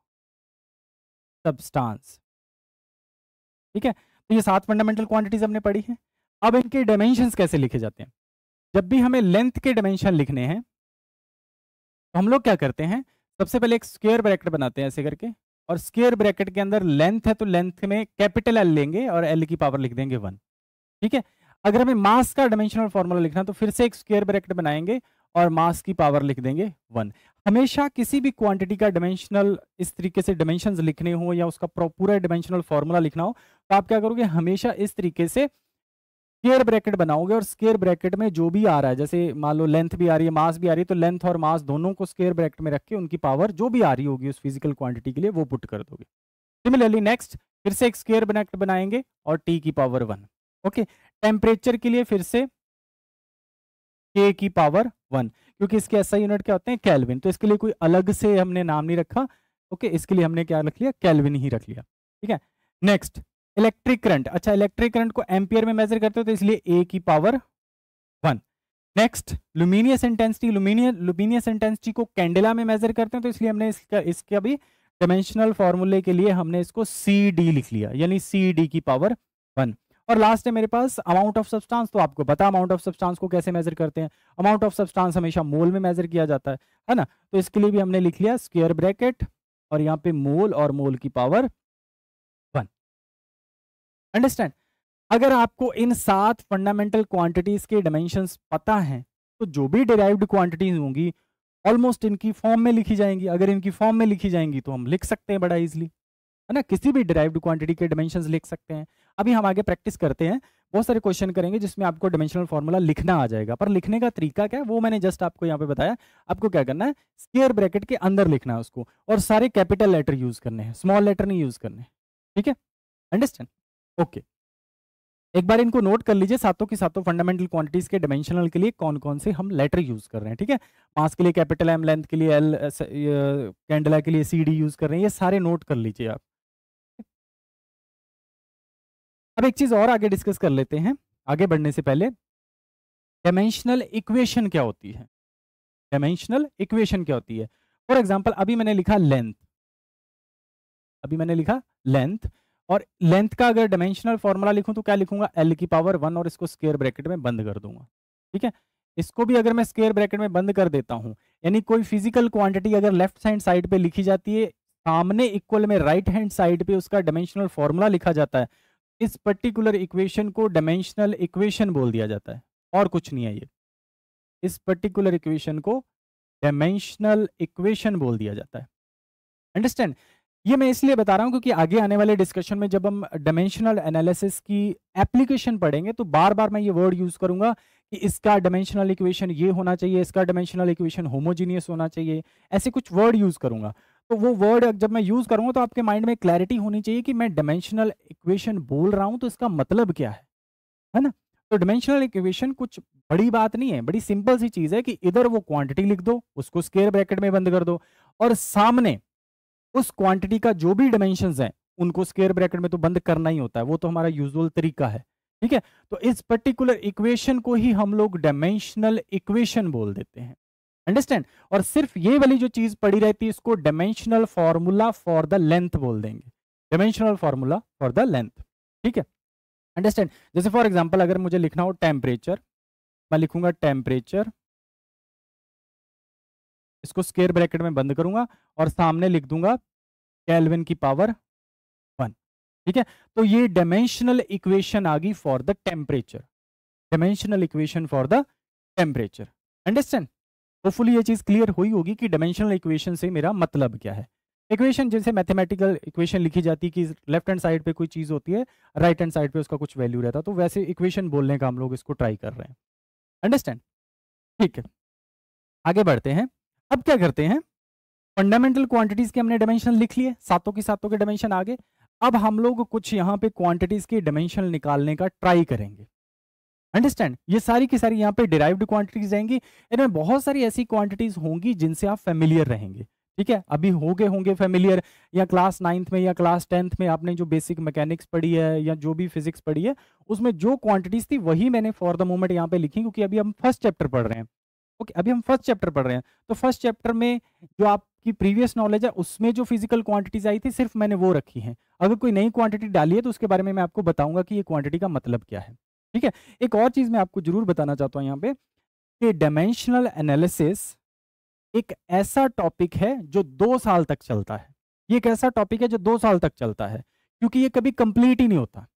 substance ठीक है तो ये सात फंडामेंटल क्वांटिटीज हमने पढ़ी है अब इनके डायमेंशन कैसे लिखे जाते हैं जब भी हमें लेंथ के डायमेंशन लिखने हैं तो हम लोग क्या करते हैं सबसे पहले एक स्क्वेयर ब्रैकेट बनाते हैं ऐसे करके और स्केयर ब्रैकेट के अंदर लेंथ है तो लेंथ में कैपिटल एल लेंगे और एल की पावर लिख देंगे वन ठीक है अगर हमें मास का डायमेंशनल फॉर्मूला लिखना तो फिर से एक स्केयर ब्रैकेट बनाएंगे और मास की पावर लिख देंगे वन हमेशा किसी भी क्वांटिटी का डायमेंशनल इस तरीके से डायमेंशन लिखने हो या उसका पूरा डायमेंशनल फॉर्मूला लिखना हो तो आप क्या करोगे हमेशा इस तरीके से स्केयर ब्रैकेट बनाओगे और स्केयर ब्रैकेट में जो भी आ रहा है जैसे मान लो लेंथ भी आ रही है मास भी आ रही है तो लेंथ और मास दोनों को स्केयर ब्रैकेट में रख के उनकी पावर जो भी आ रही होगी उस फिजिकल क्वांटिटी के लिए वो पुट कर दोगे सिमिलरली नेक्स्ट फिर से एक स्केयर ब्रैकेट बनाएंगे और टी की पावर वन ओके टेम्परेचर के लिए फिर से के की पावर वन क्योंकि इसके ऐसा यूनिट क्या होते हैं कैलविन तो इसके लिए कोई अलग से हमने नाम नहीं रखा ओके इसके लिए हमने क्या रख लिया कैलविन ही रख लिया ठीक है नेक्स्ट इलेक्ट्रिक करंट अच्छा इलेक्ट्रिक करंट को एम्पियर में मेजर करते हो तो इसलिए ए की power one next luminous intensity luminous luminous intensity को कैंडेला में मेजर करते हैं तो इसलिए हमने इसका इसके अभी डायमेंशनल फॉर्मूले के लिए हमने इसको सी डी लिख लिया यानी सी डी की पावर वन और लास्ट है मेरे पास अमाउंट ऑफ सब्सटेंस तो आपको पता अमाउंट ऑफ सब्सटेंस को कैसे मेजर करते हैं अमाउंट ऑफ सब्सटेंस हमेशा मोल में मेजर किया जाता है है ना तो इसके लिए भी हमने लिख लिया स्क्वेयर ब्रैकेट और यहाँ पे मोल और मोल की पावर अंडरस्टैंड अगर आपको इन सात फंडामेंटल क्वांटिटीज के डायमेंशन पता हैं तो जो भी डिराइव्ड क्वांटिटीज होंगी ऑलमोस्ट इनकी फॉर्म में लिखी जाएंगी अगर इनकी फॉर्म में लिखी जाएंगी तो हम लिख सकते हैं बड़ा इजिली है ना किसी भी डिराइव्ड क्वांटिटी के डायमेंशन लिख सकते हैं अभी हम आगे प्रैक्टिस करते हैं बहुत सारे क्वेश्चन करेंगे जिसमें आपको डायमेंशनल फॉर्मूला लिखना आ जाएगा पर लिखने का तरीका क्या है वो मैंने जस्ट आपको यहाँ पे बताया आपको क्या करना है स्केयर ब्रैकेट के अंदर लिखना है उसको और सारे कैपिटल लेटर यूज करने हैं स्मॉल लेटर नहीं यूज करने ठीक है अंडरस्टैंड ओके एक बार इनको नोट कर लीजिए सातों की सातों फंडामेंटल क्वांटिटीज के डायमेंशनल के लिए कौन कौन से हम लेटर यूज कर रहे हैं ठीक है मास के लिए कैपिटल एम लेंथ के लिए एल कैंडला के लिए सी डी यूज कर रहे हैं ये सारे नोट कर लीजिए आप अब एक चीज और आगे डिस्कस कर लेते हैं आगे बढ़ने से पहले डायमेंशनल इक्वेशन क्या होती है डायमेंशनल इक्वेशन क्या होती है फॉर एग्जाम्पल अभी मैंने लिखा लेंथ अभी मैंने लिखा लेंथ और लेंथ का अगर डायमेंशनल फॉर्मूला लिखूं तो क्या लिखूंगा एल की पावर वन और इसको स्केयर ब्रैकेट में बंद कर दूंगा ठीक है इसको भी अगर मैं स्केयर ब्रैकेट में बंद कर देता हूं यानी कोई फिजिकल क्वांटिटी अगर लेफ्ट हैंड साइड पे लिखी जाती है सामने इक्वल में राइट हैंड साइड पे उसका डायमेंशनल फॉर्मूला लिखा जाता है इस पर्टिकुलर इक्वेशन को डायमेंशनल इक्वेशन बोल दिया जाता है और कुछ नहीं है ये इस पर्टिकुलर इक्वेशन को डायमेंशनल इक्वेशन बोल दिया जाता है अंडरस्टैंड ये मैं इसलिए बता रहा हूँ क्योंकि आगे आने वाले डिस्कशन में जब हम डायमेंशनल एनालिसिस की एप्लीकेशन पढ़ेंगे तो बार बार मैं ये वर्ड यूज करूंगा कि इसका डायमेंशनल इक्वेशन ये होना चाहिए इसका डायमेंशनल इक्वेशन होमोजीनियस होना चाहिए ऐसे कुछ वर्ड यूज करूंगा तो वो वर्ड जब मैं यूज करूंगा तो आपके माइंड में क्लैरिटी होनी चाहिए कि मैं डायमेंशनल इक्वेशन बोल रहा हूं तो इसका मतलब क्या है है ना तो डायमेंशनल इक्वेशन कुछ बड़ी बात नहीं है बड़ी सिंपल सी चीज है कि इधर वो क्वांटिटी लिख दो उसको स्केयर ब्रैकेट में बंद कर दो और सामने उस क्वांटिटी का जो भी डायमेंशन है उनको स्केयर ब्रैकेट में तो बंद करना ही होता है वो तो हमारा यूजुअल तरीका है ठीक है तो इस पर्टिकुलर इक्वेशन को ही हम लोग डायमेंशनल इक्वेशन बोल देते हैं अंडरस्टैंड और सिर्फ ये वाली जो चीज पड़ी रहती है इसको dimensional formula for the length बोल देंगे dimensional formula for the length ठीक है अंडरस्टैंड जैसे फॉर एग्जाम्पल अगर मुझे लिखना हो टेम्परेचर मैं लिखूंगा टेम्परेचर इसको स्केयर ब्रैकेट में बंद करूंगा और सामने लिख दूंगा कैलविन की पावर वन ठीक है तो ये डायमेंशनल इक्वेशन आ गई for the temperature dimensional equation for the temperature understand hopefully ये चीज क्लियर हुई होगी कि डायमेंशनल इक्वेशन से मेरा मतलब क्या है इक्वेशन जैसे मैथमेटिकल इक्वेशन लिखी जाती है कि लेफ्ट हैंड साइड पे कोई चीज होती है राइट हैंड साइड पे उसका कुछ वैल्यू रहता है तो वैसे इक्वेशन बोलने का हम लोग इसको ट्राई कर रहे हैं अंडरस्टैंड ठीक है आगे बढ़ते हैं अब क्या करते हैं फंडामेंटल क्वांटिटीज के हमने डायमेंशन लिख लिए सातों की सातों के डायमेंशन आगे अब हम लोग कुछ यहाँ पे क्वांटिटीज के डायमेंशन निकालने का ट्राई करेंगे अंडरस्टैंड ये सारी की सारी यहाँ पे डिराइव्ड क्वांटिटीज रहेंगी इनमें बहुत सारी ऐसी क्वांटिटीज होंगी जिनसे आप फेमिलियर रहेंगे ठीक है अभी हो गए होंगे फेमिलियर या क्लास नाइन्थ में या क्लास टेंथ में आपने जो बेसिक मैकेनिक्स पढ़ी है या जो भी फिजिक्स पढ़ी है उसमें जो क्वांटिटीज थी वही मैंने फॉर द मोमेंट यहाँ पे लिखी क्योंकि अभी हम फर्स्ट चैप्टर पढ़ रहे हैं ओके अभी हम फर्स्ट चैप्टर पढ़ रहे हैं तो फर्स्ट चैप्टर में जो आपकी प्रीवियस नॉलेज है उसमें जो फिजिकल क्वांटिटीज आई थी सिर्फ मैंने वो रखी है अगर कोई नई क्वांटिटी डाली है तो उसके बारे में मैं आपको बताऊंगा कि ये क्वांटिटी का मतलब क्या है ठीक है एक और चीज मैं आपको जरूर बताना चाहता हूँ यहाँ पे कि डायमेंशनल एनालिसिस एक ऐसा टॉपिक है जो दो साल तक चलता है ये एक ऐसा टॉपिक है जो दो साल तक चलता है क्योंकि ये कभी कंप्लीट ही नहीं होता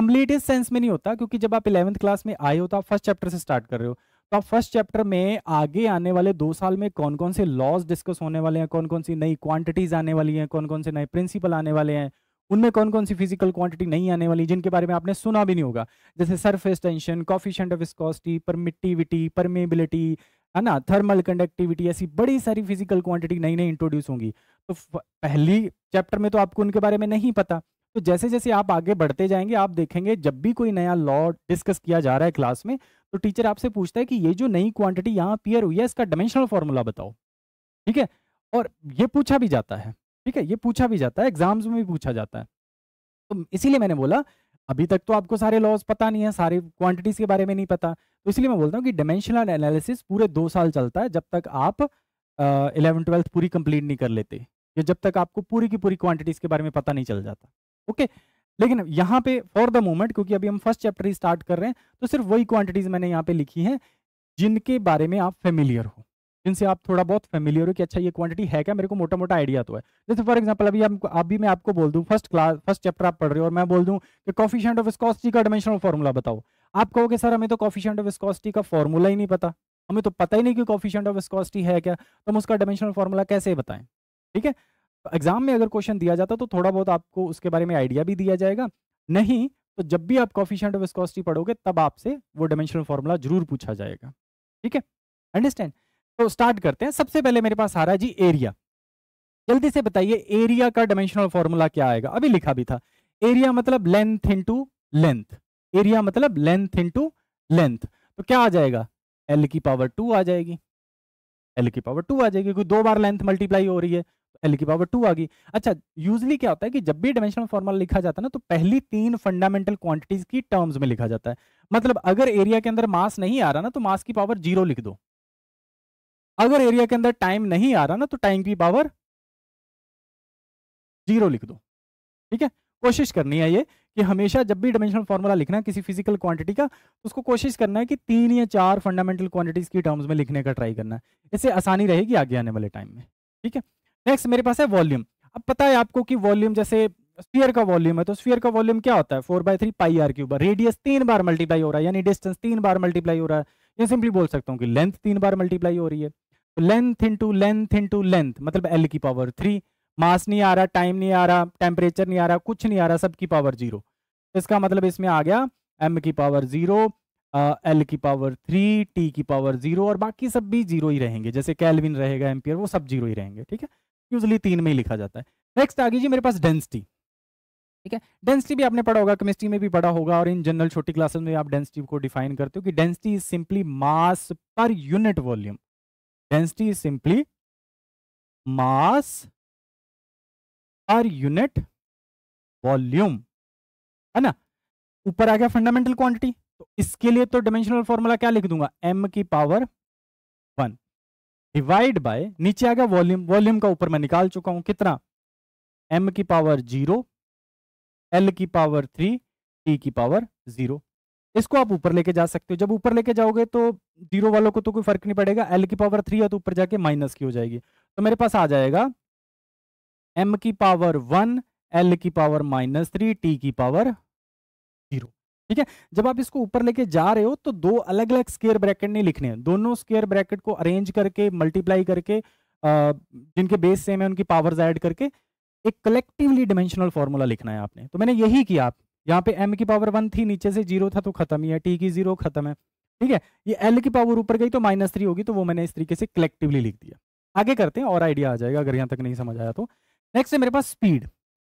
कंप्लीट इस सेंस में नहीं होता क्योंकि जब आप इलेवंथ क्लास में आए हो तो आप फर्स्ट चैप्टर से स्टार्ट कर रहे हो तो फर्स्ट चैप्टर में आगे आने वाले दो साल में कौन कौन से लॉज डिस्कस होने वाले हैं कौन कौन सी नई क्वांटिटीज आने वाली हैं कौन कौन से नए प्रिंसिपल आने वाले हैं उनमें कौन कौन सी फिजिकल क्वांटिटी नहीं आने वाली जिनके बारे में आपने सुना भी नहीं होगा जैसे surface tension coefficient of viscosity permittivity permeability है ना थर्मल कंडक्टिविटी ऐसी बड़ी सारी फिजिकल क्वांटिटी नई नई इंट्रोड्यूस होंगी तो पहली चैप्टर में तो आपको उनके बारे में नहीं पता तो जैसे जैसे आप आगे बढ़ते जाएंगे आप देखेंगे जब भी कोई नया लॉ डिस्कस किया जा रहा है क्लास में तो टीचर आपसे पूछता है कि ये जो नई क्वांटिटी यहाँ अपियर हुई है इसका डायमेंशनल फॉर्मूला बताओ ठीक है और ये पूछा भी जाता है ठीक है ये पूछा भी जाता है एग्जाम्स में भी पूछा जाता है तो इसीलिए मैंने बोला अभी तक तो आपको सारे लॉज पता नहीं है सारे क्वांटिटीज के बारे में नहीं पता तो इसलिए मैं बोलता हूँ कि डायमेंशनल एनालिसिस पूरे दो साल चलता है जब तक आप इलेवन ट्वेल्थ पूरी कंप्लीट नहीं कर लेते जब तक आपको पूरी की पूरी क्वांटिटीज के बारे में पता नहीं चल जाता ओके okay? लेकिन यहाँ पे फॉर द मोमेंट क्योंकि अभी हम फर्स्ट चैप्टर ही स्टार्ट कर रहे हैं तो सिर्फ वही क्वांटिटीज मैंने यहाँ पे लिखी हैं जिनके बारे में आप फेमिलियर हो जिनसे आप थोड़ा बहुत फेमिलियर हो कि अच्छा ये क्वांटिटी है क्या मेरे को मोटा मोटा आइडिया तो है जैसे फॉर एग्जाम्पल अभी आप अभी मैं आपको बोल दूँ फर्स्ट क्लास फर्स्ट चैप्टर आप पढ़ रहे हो और मैं बोल दूँ कि कॉफिशेंट ऑफ स्कॉस्टी का डायमेंशनल फॉर्मूला बताओ आप कहोगे सर हमें तो कॉफिशेंट ऑफ स्कॉस्टी का फॉर्मूला ही नहीं पता हमें तो पता ही नहीं कि कॉफिशेंट ऑफ स्कॉस्टी है क्या तो हम उसका डायमेंशनल फॉर्मूला कैसे बताएं ठीक है एग्जाम में अगर क्वेश्चन दिया जाता तो थोड़ा बहुत आपको उसके बारे में आइडिया भी दिया जाएगा नहीं तो जब भी आप कॉफिशेंट ऑफ विस्कोसिटी पढ़ोगे तब आपसे वो डायमेंशनल फॉर्मूला जरूर पूछा जाएगा ठीक है अंडरस्टैंड तो स्टार्ट करते हैं सबसे पहले मेरे पास आ रहा जी एरिया जल्दी से बताइए एरिया का डायमेंशनल फॉर्मूला क्या आएगा अभी लिखा भी था एरिया मतलब लेंथ इनटू लेंथ एरिया मतलब लेंथ इनटू लेंथ तो क्या आ जाएगा एल की पावर टू आ जाएगी एल की पावर टू आ जाएगी क्योंकि दो बार लेंथ मल्टीप्लाई हो रही है एल की पावर टू आ गई अच्छा यूजली क्या होता है कि जब भी डायमेंशनल फॉर्मूला लिखा जाता है ना तो पहली तीन फंडामेंटल क्वांटिटीज की टर्म्स में लिखा जाता है मतलब अगर एरिया के अंदर मास नहीं आ रहा ना तो मास की पावर जीरो लिख दो अगर एरिया के अंदर टाइम नहीं आ रहा ना तो टाइम की पावर जीरो लिख दो ठीक है कोशिश करनी है ये कि हमेशा जब भी डायमेंशनल फॉर्मूला लिखना किसी फिजिकल क्वांटिटी का तो उसको कोशिश करना है कि तीन या चार फंडामेंटल क्वांटिटीज की टर्म्स में लिखने का ट्राई करना है इससे आसानी रहेगी आगे आने वाले टाइम में ठीक है नेक्स्ट मेरे पास है वॉल्यूम अब पता है आपको कि वॉल्यूम जैसे स्फीयर का वॉल्यूम है तो स्फीयर का वॉल्यूम क्या होता है four by three pi r cube radius तीन बार मल्टीप्लाई हो रहा है यानी डिस्टेंस तीन बार मल्टीप्लाई हो रहा है या सिंपली बोल सकता हूँ कि लेंथ तीन बार मल्टीप्लाई हो रही है तो length into length into length मतलब एल की पावर थ्री मास नहीं आ रहा टाइम नहीं आ रहा टेम्परेचर नहीं आ रहा कुछ नहीं आ रहा सबकी पावर जीरो इसका मतलब इसमें आ गया एम की पावर जीरो एल की पावर थ्री टी की पावर जीरो और बाकी सब भी जीरो ही रहेंगे जैसे कैलविन रहेगा एम्पियर वो सब जीरो ही रहेंगे ठीक है यूजली तीन में ही लिखा जाता है नेक्स्ट आगे जी मेरे पास डेंसिटी ठीक है डेंसिटी भी आपने पढ़ा होगा केमिस्ट्री में भी पढ़ा होगा और इन जनरल छोटी क्लासेस में आप डेंसिटी को डिफाइन करते हो कि density is simply mass per unit volume density is simply mass per unit volume है ना ऊपर आ गया फंडामेंटल क्वांटिटी तो इसके लिए तो डिमेंशनल फॉर्मूला क्या लिख दूंगा एम की पावर डिवाइड बाय नीचे आ गया वॉल्यूम वॉल्यूम का ऊपर मैं निकाल चुका हूं कितना एम की पावर जीरो एल की पावर थ्री टी की पावर जीरो इसको आप ऊपर लेके जा सकते हो जब ऊपर लेके जाओगे तो जीरो वालों को तो कोई फर्क नहीं पड़ेगा एल की पावर थ्री है तो ऊपर जाके माइनस की हो जाएगी तो मेरे पास आ जाएगा एम की पावर वन एल की पावर माइनस थ्री टी की पावर ठीक है जब आप इसको ऊपर लेके जा रहे हो तो दो अलग अलग स्केयर ब्रैकेट नहीं लिखने हैं दोनों स्केयर ब्रैकेट को अरेंज करके मल्टीप्लाई करके जिनके बेस सेम है उनकी पावर्स ऐड करके एक कलेक्टिवली डिमेंशनल फॉर्मूला लिखना है आपने तो मैंने यही किया आप यहाँ पे एम की पावर वन थी नीचे से जीरो था तो खत्म ही है टी की जीरो खत्म है ठीक है ये एल की पावर ऊपर गई तो माइनस थ्री होगी तो वो मैंने इस तरीके से कलेक्टिवली लिख दिया आगे करते हैं और आइडिया आ जाएगा अगर यहाँ तक नहीं समझ आया तो नेक्स्ट है मेरे पास स्पीड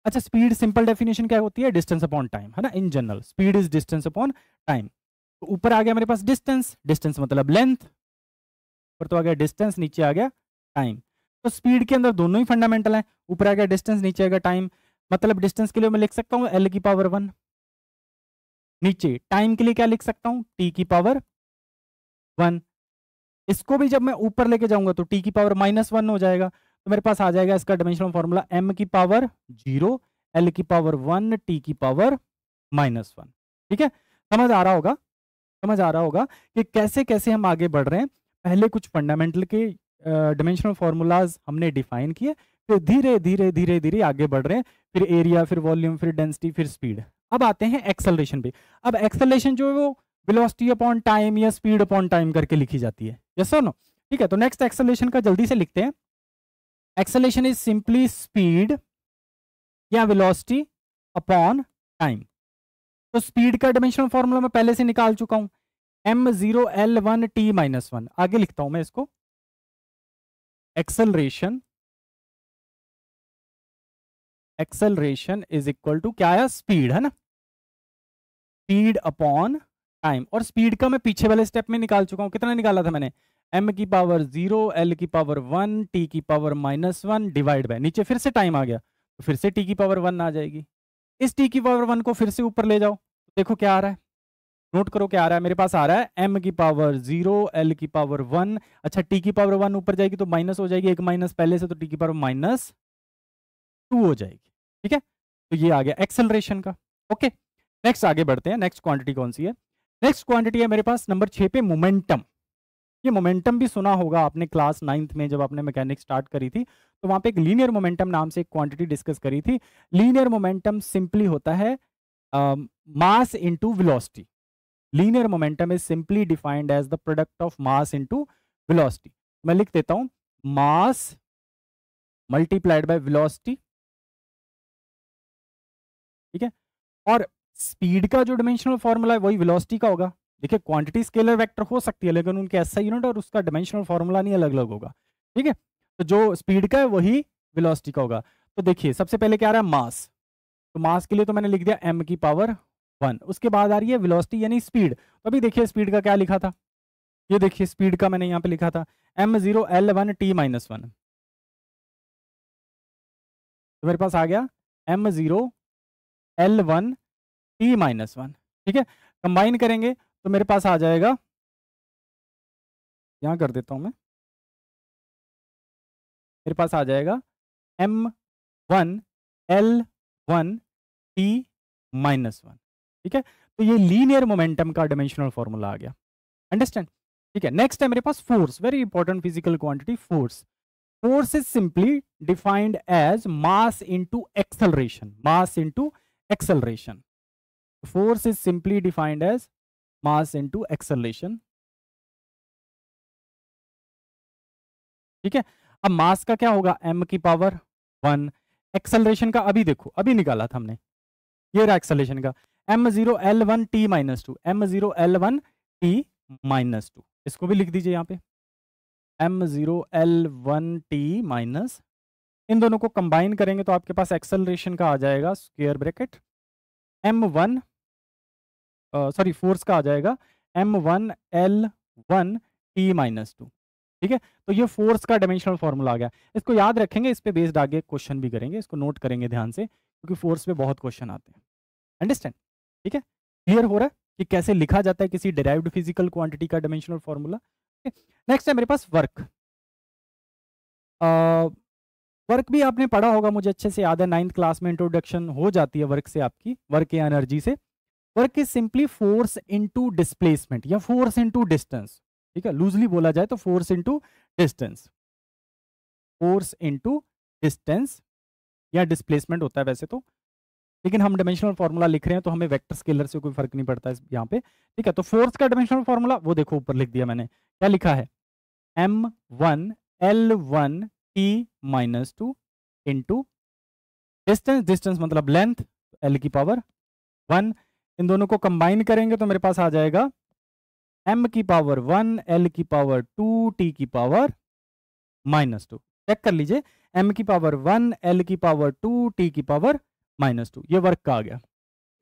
अच्छा स्पीड सिंपल डेफिनेशन क्या होती है डिस्टेंस अपॉन टाइम है ना in general speed is distance upon time तो ऊपर आ गया मेरे पास डिस्टेंस डिस्टेंस मतलब लेंथ ऊपर तो आ गया डिस्टेंस नीचे आ गया टाइम तो स्पीड के अंदर दोनों ही फंडामेंटल हैं ऊपर आ गया डिस्टेंस नीचे आ गया टाइम मतलब डिस्टेंस के लिए मैं लिख सकता हूँ एल की पावर वन नीचे टाइम के लिए क्या लिख सकता हूँ टी की पावर वन इसको भी जब मैं ऊपर लेके जाऊंगा तो टी की पावर माइनस वन हो जाएगा तो मेरे पास आ जाएगा इसका डायमेंशनल फॉर्मूला एम की पावर जीरो एल की पावर वन टी की पावर माइनस वन ठीक है समझ आ रहा होगा समझ आ रहा होगा कि कैसे कैसे हम आगे बढ़ रहे हैं पहले कुछ फंडामेंटल के डायमेंशनल uh, फॉर्मूलाज हमने डिफाइन किए फिर धीरे धीरे धीरे धीरे आगे बढ़ रहे हैं फिर एरिया फिर वॉल्यूम फिर डेंसिटी फिर स्पीड अब आते हैं एक्सेलरेशन पे अब एक्सेलरेशन जो है वो वेलोसिटी अपॉन टाइम या स्पीड अपॉन टाइम करके लिखी जाती है यस नो ठीक है तो नेक्स्ट एक्सेलरेशन का जल्दी से लिखते हैं एक्सेलेशन इज सिंपली स्पीड या वेलोसिटी अपॉन टाइम तो स्पीड का डायमेंशनल फॉर्मूला मैं पहले से निकाल चुका हूं M zero L one T minus one आगे लिखता हूं मैं इसको acceleration acceleration is equal to क्या आया स्पीड है ना स्पीड अपॉन टाइम और स्पीड का मैं पीछे वाले स्टेप में निकाल चुका हूं कितना निकाला था मैंने एम की पावर जीरो एल की पावर वन टी की power minus one divide by नीचे फिर से टाइम आ गया तो फिर से टी की पावर वन आ जाएगी इस टी की पावर वन को फिर से ऊपर ले जाओ देखो क्या आ रहा है नोट करो क्या आ रहा है मेरे पास आ रहा है एम की पावर जीरो एल की पावर वन अच्छा टी की पावर वन ऊपर जाएगी तो माइनस हो जाएगी एक माइनस पहले से तो टी की पावर माइनस टू हो जाएगी ठीक है तो ये आ गया एक्सेलरेशन का ओके नेक्स्ट आगे बढ़ते हैं नेक्स्ट क्वांटिटी कौन सी है नेक्स्ट क्वांटिटी है मेरे पास नंबर छह पे मोमेंटम ये मोमेंटम भी सुना होगा आपने क्लास नाइन्थ में जब आपने मैकेनिक स्टार्ट करी थी तो वहां पे एक लीनियर मोमेंटम नाम से एक क्वांटिटी डिस्कस करी थी लीनियर मोमेंटम सिंपली होता है mass into velocity linear momentum is simply defined as the product of mass into velocity मैं लिख देता हूं मास मल्टीप्लाइड बाय विलोसिटी ठीक है और स्पीड का जो डिमेंशनल फॉर्मूला है वही विलोसिटी का होगा देखिए क्वांटिटी स्केलर वेक्टर हो सकती है लेकिन उनके ऐसा यूनिट और उसका डायमेंशनल फॉर्मूला नहीं अलग अलग होगा ठीक है तो जो स्पीड का है वही वेलोसिटी का होगा तो देखिए सबसे पहले क्या आ रहा है मास तो मास के लिए तो मैंने लिख दिया एम की पावर वन उसके बाद आ रही है विलोसिटी यानी स्पीड तो अभी देखिए स्पीड का क्या लिखा था ये देखिए स्पीड का मैंने यहाँ पे लिखा था M zero L one T minus one तो मेरे पास आ गया M zero L one T minus one ठीक है कंबाइन करेंगे तो मेरे पास आ जाएगा यहाँ कर देता हूँ मैं मेरे पास आ जाएगा M one L one T minus one ठीक है तो ये लीनियर मोमेंटम का डायमेंशनल फॉर्मूला आ गया अंडरस्टैंड ठीक है नेक्स्ट है मेरे पास force very important physical quantity force force is simply defined as mass into acceleration mass into acceleration force is simply defined as mass into acceleration ठीक है अब मास का क्या होगा एम की पावर वन एक्सलेशन का अभी देखो अभी निकाला था हमने ये रहा एक्सलेशन का M zero L one T minus two M zero L one T minus two इसको भी लिख दीजिए यहां पे M zero L one T minus इन दोनों को कंबाइन करेंगे तो आपके पास एक्सेलरेशन का आ जाएगा square bracket M one sorry force का आ जाएगा M one L one T minus two ठीक है तो ये फोर्स का डायमेंशनल फॉर्मूला आ गया इसको याद रखेंगे इस पर बेस्ड आगे क्वेश्चन भी करेंगे इसको नोट करेंगे ध्यान से क्योंकि फोर्स पे बहुत क्वेश्चन आते हैं अंडरस्टैंड ठीक है क्लियर हो रहा है कि कैसे लिखा जाता है किसी डिराइव्ड फिजिकल क्वांटिटी का डायमेंशनल फॉर्मूला नेक्स्ट है मेरे पास वर्क वर्क भी आपने पढ़ा होगा मुझे अच्छे से याद है नाइन्थ क्लास में इंट्रोडक्शन हो जाती है वर्क से आपकी वर्क या एनर्जी से work is simply force into displacement या फोर्स इनटू डिस्टेंस ठीक है लूजली बोला जाए तो force into distance force into distance या डिस्प्लेसमेंट होता है वैसे तो लेकिन हम डिमेंशनल फॉर्मूला लिख रहे हैं तो हमें वेक्टर स्केलर से कोई फर्क नहीं पड़ता है यहाँ पे ठीक है तो फोर्स का डिमेंशनल फॉर्मूला वो देखो ऊपर लिख दिया मैंने क्या लिखा है M one L one T minus two into distance distance मतलब लेंथ एल की पावर वन इन दोनों को कंबाइन करेंगे तो मेरे पास आ जाएगा एम की पावर वन एल की पावर टू टी की पावर माइनस टू चेक कर लीजिए एम की पावर वन एल की पावर टू टी की पावर माइनस टू ये वर्क का आ गया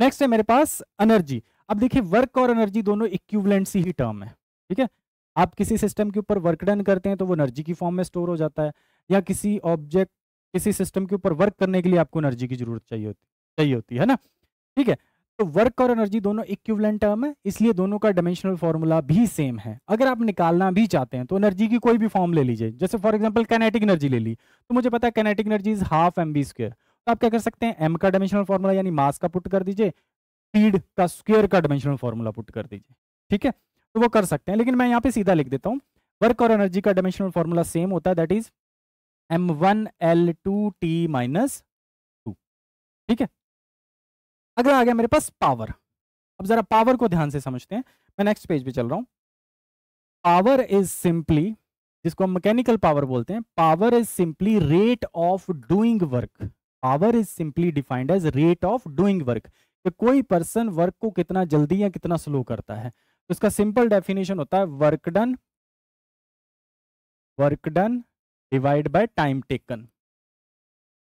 नेक्स्ट है मेरे पास एनर्जी अब देखिए वर्क और एनर्जी दोनों इक्विवेलेंट सी ही टर्म है ठीक है आप किसी सिस्टम के ऊपर वर्क डन करते हैं तो वो एनर्जी की फॉर्म में स्टोर हो जाता है या किसी ऑब्जेक्ट किसी सिस्टम के ऊपर वर्क करने के लिए आपको एनर्जी की जरूरत चाहिए होती चाहिए होती है ना ठीक है वर्क तो और एनर्जी दोनों इक्विवेलेंट टर्म है इसलिए दोनों का डायमेंशनल फॉर्मूला भी सेम है अगर आप निकालना भी चाहते हैं तो एनर्जी की कोई भी फॉर्म ले लीजिए जैसे फॉर एग्जांपल कैनेटिक एनर्जी ले ली तो मुझे पता है kinetic energy is half M B square तो आप क्या कर सकते हैं एम का डायमेंशनल फॉर्मूला यानी मास का पुट कर दीजिए स्पीड का स्क्वेयर का डायमेंशनल फॉर्मूला पुट कर दीजिए ठीक है तो वो कर सकते हैं लेकिन मैं यहाँ पे सीधा लिख देता हूँ वर्क और एनर्जी का डायमेंशनल फॉर्मूला सेम होता है that is M one L two T minus two ठीक है अगला आ गया मेरे पास पावर अब जरा पावर को ध्यान से समझते हैं मैं नेक्स्ट पेज पे चल रहा हूं पावर इज सिंपली जिसको हम मैकेनिकल पावर बोलते हैं power is simply rate of doing work power is simply defined as rate of doing work कि कोई पर्सन वर्क को कितना जल्दी या कितना स्लो करता है तो इसका सिंपल डेफिनेशन होता है work done work done divide by time taken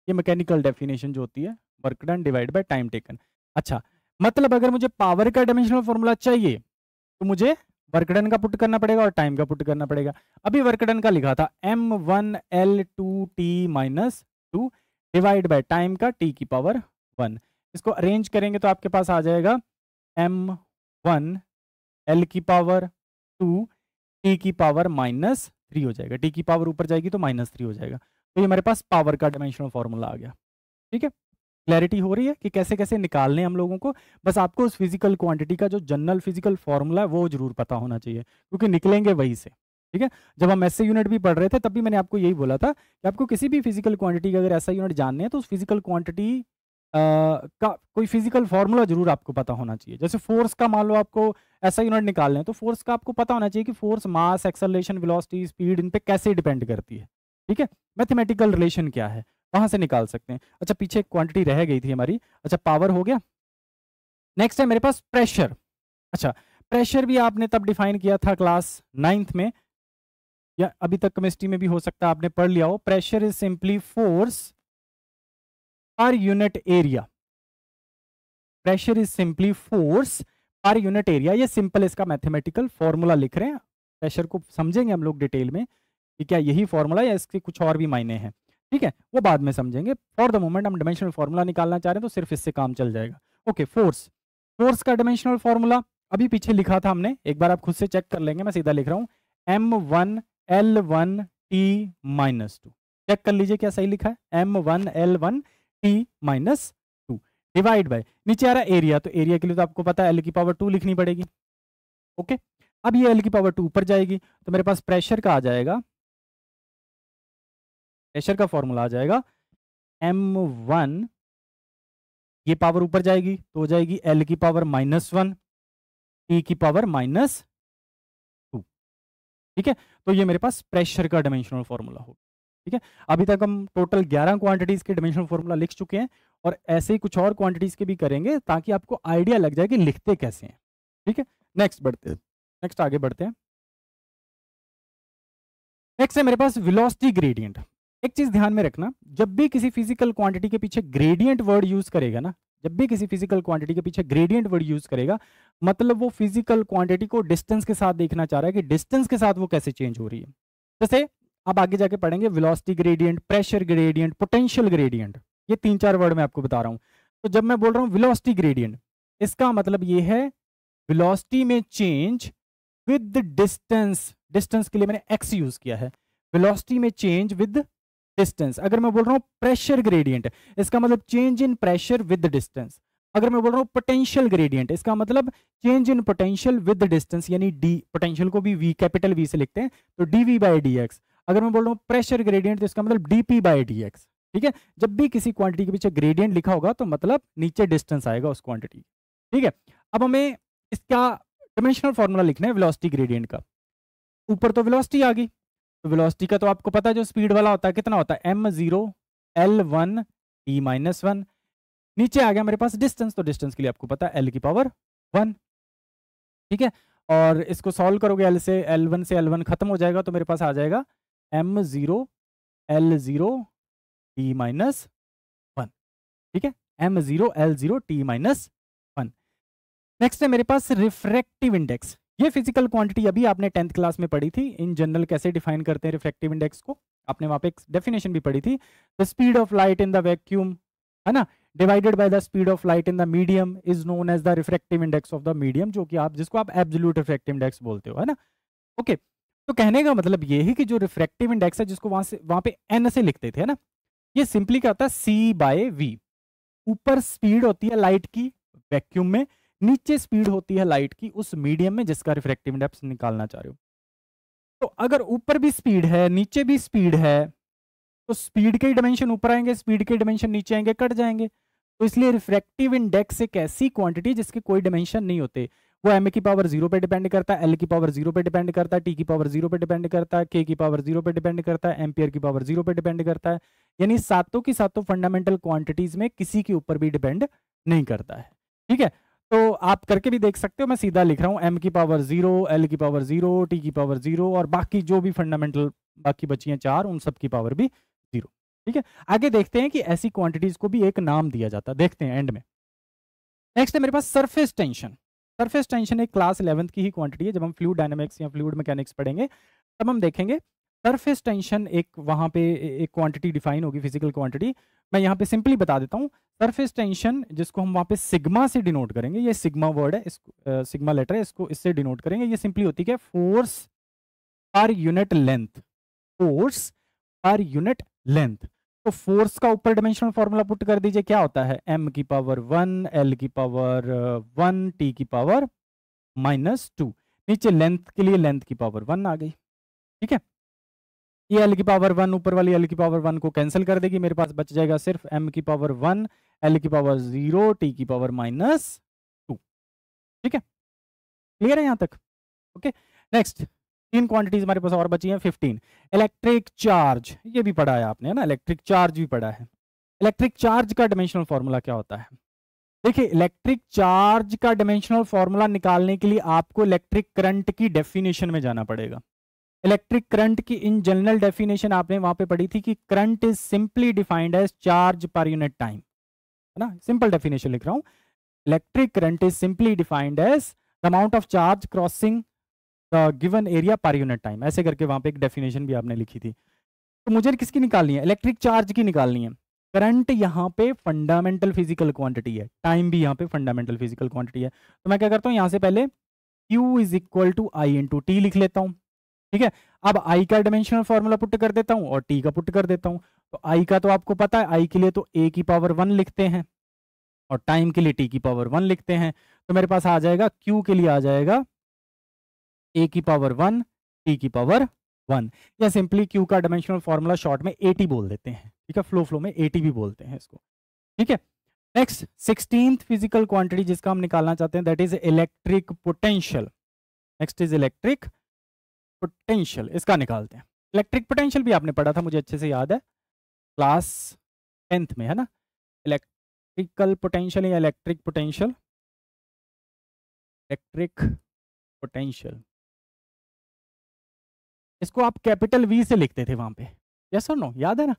ये मैकेनिकल डेफिनेशन जो होती है work done divide by time taken अच्छा मतलब अगर मुझे पावर का डायमेंशनल फॉर्मूला चाहिए तो मुझे वर्कडन का पुट करना पड़ेगा और टाइम का पुट करना पड़ेगा अभी वर्कडन का लिखा था M one L two T minus two divide by time का टी की पावर वन इसको अरेंज करेंगे तो आपके पास आ जाएगा एम वन एल की पावर टू टी की पावर माइनस थ्री हो जाएगा टी की पावर ऊपर जाएगी तो माइनस थ्री हो जाएगा तो ये हमारे पास पावर का डायमेंशनल फॉर्मूला आ गया ठीक है क्लैरिटी हो रही है कि कैसे कैसे निकालने हम लोगों को बस आपको उस फिजिकल क्वांटिटी का जो जनरल फिजिकल फॉर्मूला है वो जरूर पता होना चाहिए क्योंकि निकलेंगे वहीं से ठीक है जब हम ऐसे यूनिट भी पढ़ रहे थे तब भी मैंने आपको यही बोला था कि आपको किसी भी फिजिकल क्वांटिटी का अगर ऐसा यूनिट जानने हैं तो उस फिजिकल क्वांटिटी का कोई फिजिकल फॉर्मूला जरूर आपको पता होना चाहिए जैसे फोर्स का मान लो आपको ऐसा यूनिट निकालने तो फोर्स का आपको पता होना चाहिए कि force mass acceleration velocity speed इन पर कैसे डिपेंड करती है ठीक है मैथमेटिकल रिलेशन क्या है वहां से निकाल सकते हैं अच्छा पीछे क्वांटिटी रह गई थी हमारी अच्छा पावर हो गया नेक्स्ट है मेरे पास प्रेशर अच्छा प्रेशर भी आपने तब डिफाइन किया था क्लास नाइन्थ में या अभी तक केमिस्ट्री में भी हो सकता है आपने पढ़ लिया हो pressure is simply force per unit area pressure is simply force per unit area ये सिंपल इसका मैथमेटिकल फॉर्मूला लिख रहे हैं प्रेशर को समझेंगे हम लोग डिटेल में कि क्या यही फॉर्मूला या इसके कुछ और भी मायने हैं ठीक है वो बाद में समझेंगे फॉर द मोमेंट हम डिमेंशनल फॉर्मूला निकालना चाह रहे हैं तो सिर्फ इससे काम चल जाएगा ओके फोर्स फोर्स का डिमेंशनल फॉर्मूला अभी पीछे लिखा था हमने एक बार आप खुद से चेक कर लेंगे मैं सीधा लिख रहा हूँ M one L one T minus two check कर लीजिए क्या सही लिखा है M one L one T minus two divide by नीचे आ रहा एरिया तो एरिया के लिए तो आपको पता है एल की पावर टू लिखनी पड़ेगी ओके अब ये एल की पावर टू ऊपर जाएगी तो मेरे पास प्रेशर का आ जाएगा प्रेशर का फॉर्मूला आ जाएगा एम वन ये पावर ऊपर जाएगी तो हो जाएगी एल की पावर माइनस वन टी की पावर माइनस टू ठीक है तो ये मेरे पास प्रेशर का डायमेंशनल फॉर्मूला होगा ठीक है अभी तक हम टोटल 11 क्वांटिटीज के डायमेंशनल फॉर्मूला लिख चुके हैं और ऐसे ही कुछ और क्वांटिटीज के भी करेंगे ताकि आपको आइडिया लग जाए कि लिखते कैसे हैं ठीक है नेक्स्ट बढ़ते हैं नेक्स्ट आगे बढ़ते हैं नेक्स्ट है मेरे पास वेलोसिटी ग्रेडियंट एक चीज ध्यान में रखना जब भी किसी फिजिकल क्वांटिटी के पीछे ग्रेडियंट वर्ड यूज करेगा ना जब भी किसी फिजिकल क्वांटिटी के पीछे ग्रेडियंट वर्ड यूज करेगा मतलब वो फिजिकल क्वांटिटी को डिस्टेंस के साथ देखना चाह रहा है कि डिस्टेंस के साथ वो कैसे चेंज हो रही है जैसे आप आगे जाके पढ़ेंगे velocity gradient pressure gradient potential gradient ये तीन चार वर्ड मैं आपको बता रहा हूँ तो जब मैं बोल रहा हूँ वेलोसिटी ग्रेडियंट इसका मतलब ये है वेलोसिटी में चेंज विद डिस्टेंस डिस्टेंस के लिए मैंने एक्स यूज किया है वेलोसिटी में चेंज विद डिस्टेंस अगर मैं बोल रहा हूँ प्रेशर ग्रेडियंट इसका मतलब change in pressure with distance अगर मैं बोल रहा हूँ पोटेंशियल ग्रेडियंट इसका मतलब change in potential with distance यानी डी पोटेंशियल को भी वी कैपिटल वी से लिखते हैं तो D V by D X अगर मैं बोल रहा हूँ प्रेशर ग्रेडियंट तो इसका मतलब D P by D X ठीक है जब भी किसी क्वांटिटी के पीछे ग्रेडियंट लिखा होगा तो मतलब नीचे डिस्टेंस आएगा उस क्वांटिटी ठीक है अब हमें इसका डिमेंशनल फॉर्मूला लिखना है वेलोसिटी ग्रेडियंट का ऊपर तो वेलोसिटी आ गई वेलोसिटी तो का तो आपको पता है जो स्पीड वाला होता है कितना होता है M zero L one T minus one नीचे आ गया मेरे पास डिस्टेंस तो डिस्टेंस के लिए आपको पता है एल की पावर वन ठीक है और इसको सॉल्व करोगे एल से एल वन से एल वन खत्म हो जाएगा तो मेरे पास आ जाएगा M zero L zero T minus one ठीक है M zero L zero T minus one next है मेरे पास रिफ्रैक्टिव इंडेक्स ये फिजिकल क्वांटिटी अभी आपने टेंथ क्लास में पढ़ी थी इन जनरल कैसे डिफाइन करते हैं रिफ्लेक्टिव इंडेक्स को आपने वहां पे एक डेफिनेशन भी पढ़ी थी the speed of light in the vacuum है ना divided by the speed of light in the medium is known as the refractive index of the medium जो कि आप जिसको आप एब्जोल्यूट रिफ्रेक्टिव इंडेक्स बोलते हो है ना ओके तो कहने का मतलब ये ही कि जो रिफ्रेक्टिव इंडेक्स है जिसको वहां से वहां पे एन से लिखते थे है ना ये सिंपली क्या होता है सी बाय वी ऊपर स्पीड होती है लाइट की वैक्यूम में नीचे स्पीड होती है लाइट की उस मीडियम में जिसका रिफ्रेक्टिव इंडेक्स निकालना चाह रहे हो तो अगर ऊपर भी स्पीड है नीचे भी स्पीड है तो स्पीड के डायमेंशन ऊपर आएंगे स्पीड के डायमेंशन नीचे आएंगे कट जाएंगे तो इसलिए रिफ्रेक्टिव इंडेक्स एक ऐसी क्वांटिटी जिसके कोई डायमेंशन नहीं होते वो एम की पावर जीरो पे डिपेंड करता है एल की पावर जीरो पे डिपेंड करता है टी की पावर जीरो पे डिपेंड करता है के की पावर जीरो पे डिपेंड करता है एमपियर की पावर जीरो पे डिपेंड करता है यानी सातों की सातों फंडामेंटल क्वांटिटीज में किसी के ऊपर भी डिपेंड नहीं करता है ठीक है तो आप करके भी देख सकते हो मैं सीधा लिख रहा हूं एम की पावर जीरो एल की पावर जीरो टी की पावर जीरो और बाकी जो भी फंडामेंटल बाकी बची हैं चार उन सब की पावर भी जीरो ठीक है आगे देखते हैं कि ऐसी क्वांटिटीज को भी एक नाम दिया जाता है देखते हैं एंड में नेक्स्ट है मेरे पास सरफेस टेंशन सरफेस टेंशन एक क्लास इलेवंथ की ही क्वांटिटी है जब हम फ्लूड डायनामिक्स या फ्लूड मैकेनिक्स पढ़ेंगे तब हम देखेंगे सरफेस टेंशन एक वहाँ पे एक क्वांटिटी डिफाइन होगी फिजिकल क्वांटिटी मैं यहाँ पे सिंपली बता देता हूँ सरफेस टेंशन जिसको हम वहाँ पे सिग्मा से डिनोट करेंगे ये सिग्मा वर्ड है इसको सिग्मा लेटर है इसको इससे डिनोट करेंगे ये सिंपली होती है force per unit length force per unit length तो फोर्स का ऊपर डायमेंशनल फॉर्मूला पुट कर दीजिए क्या होता है एम की पावर वन एल की पावर वन टी की पावर माइनस टू नीचे लेंथ के लिए लेंथ की पावर वन आ गई ठीक है ये एल की पावर वन ऊपर वाली एल की पावर वन को कैंसिल कर देगी मेरे पास बच जाएगा सिर्फ एम की पावर वन एल की पावर जीरो टी की पावर माइनस टू ठीक है क्लियर है यहां तक ओके नेक्स्ट तीन क्वांटिटीज हमारे पास और बची हैं फिफ्टीन इलेक्ट्रिक चार्ज ये भी पढ़ा है आपने ना इलेक्ट्रिक चार्ज भी पढ़ा है इलेक्ट्रिक चार्ज का डिमेंशनल फॉर्मूला क्या होता है देखिए इलेक्ट्रिक चार्ज का डिमेंशनल फॉर्मूला निकालने के लिए आपको इलेक्ट्रिक करंट की डेफिनेशन में जाना पड़ेगा इलेक्ट्रिक करंट की इन जनरल डेफिनेशन आपने वहां पे पढ़ी थी कि current is simply defined as charge per unit time है ना सिंपल डेफिनेशन लिख रहा हूं electric current is simply defined as the amount of charge crossing the given area per unit time ऐसे करके वहां पे एक डेफिनेशन भी आपने लिखी थी तो मुझे किसकी निकालनी है इलेक्ट्रिक चार्ज की निकालनी है करंट यहाँ पे फंडामेंटल फिजिकल क्वांटिटी है टाइम भी यहाँ पे फंडामेंटल फिजिकल क्वांटिटी है तो मैं क्या करता हूँ यहाँ से पहले Q is equal to I into T लिख लेता हूँ ठीक है अब आई का डायमेंशनल फॉर्मूला पुट कर देता हूं और टी का पुट कर देता हूं तो आई का तो आपको पता है आई के लिए तो ए की पावर वन लिखते हैं और टाइम के लिए टी की पावर वन लिखते हैं तो मेरे पास आ जाएगा क्यू के लिए आ जाएगा ए की पावर वन टी की पावर वन या सिंपली क्यू का डायमेंशनल फॉर्मूला शॉर्ट में एटी बोल देते हैं ठीक है फ्लो फ्लो में एटी भी बोलते हैं इसको ठीक है नेक्स्ट सिक्सटीन फिजिकल क्वांटिटी जिसका हम निकालना चाहते हैं that is electric potential next is electric potential इसका निकालते हैं इलेक्ट्रिक पोटेंशियल भी आपने पढ़ा था मुझे अच्छे से याद है क्लास टेंथ में है ना इलेक्ट्रिकल पोटेंशियल या इलेक्ट्रिक पोटेंशियल इलेक्ट्रिक पोटेंशियल इसको आप कैपिटल वी से लिखते थे वहां पे यस और नो याद है ना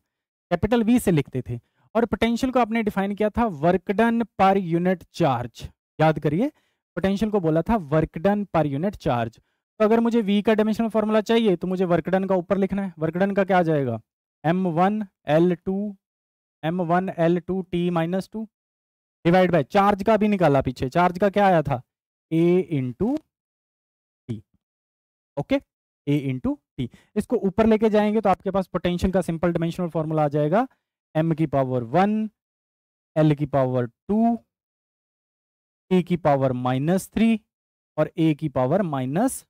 कैपिटल वी से लिखते थे और पोटेंशियल को आपने डिफाइन किया था work done per unit charge याद करिए पोटेंशियल को बोला था work done per unit charge तो अगर मुझे वी का डायमेंशनल फॉर्मूला चाहिए तो मुझे वर्कडन का ऊपर लिखना है वर्कडन का क्या आ जाएगा M one L two M one L two T minus two divide by charge का भी निकाला पीछे चार्ज का क्या आया था A into T okay A into T इसको ऊपर लेके जाएंगे तो आपके पास पोटेंशियल का सिंपल डायमेंशनल फॉर्मूला आ जाएगा एम की पावर वन एल की पावर टू टी की पावर माइनस थ्री और ए की पावर माइनस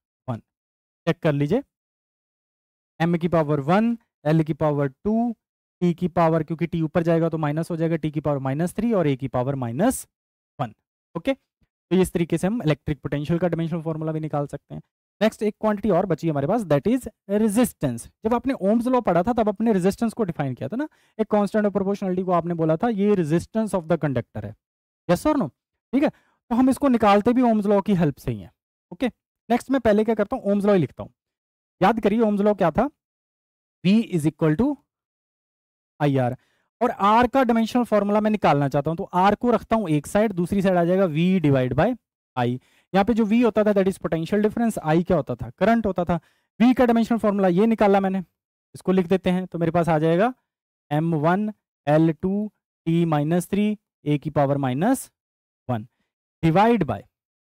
चेक कर लीजिए एम की पावर वन एल की पावर टू टी की पावर क्योंकि टी ऊपर जाएगा तो माइनस हो जाएगा टी की पावर माइनस थ्री और ए की पावर माइनस वन ओके तो इस तरीके से हम इलेक्ट्रिक पोटेंशियल का डिमेंशनल फॉर्मूला भी निकाल सकते हैं नेक्स्ट एक क्वांटिटी और बची हमारे पास दैट इज रेजिस्टेंस जब आपने ओम्स लॉ पढ़ा था तब अपने रेजिस्टेंस को डिफाइन किया था ना एक कॉन्स्टेंट ऑफ प्रोपोर्शनलिटी को आपने बोला था ये रेजिस्टेंस ऑफ द कंडक्टर है यस और नो ठीक है तो हम इसको निकालते भी ओम्स लॉ की हेल्प से ही है ओके okay? नेक्स्ट मैं पहले क्या करता हूँ ओम्स लॉ लिखता हूँ याद करिए ओम्स लॉ क्या था V is equal to I R और आर का डायमेंशनल फॉर्मूला मैं निकालना चाहता हूँ तो आर को रखता हूँ एक साइड दूसरी साइड आ जाएगा वी डिवाइड बाय आई यहाँ पे जो वी होता था that is potential difference I क्या होता था करंट होता था वी का डायमेंशनल फॉर्मूला ये निकाला मैंने इसको लिख देते हैं तो मेरे पास आ जाएगा M one L two T minus three A की power minus one divide by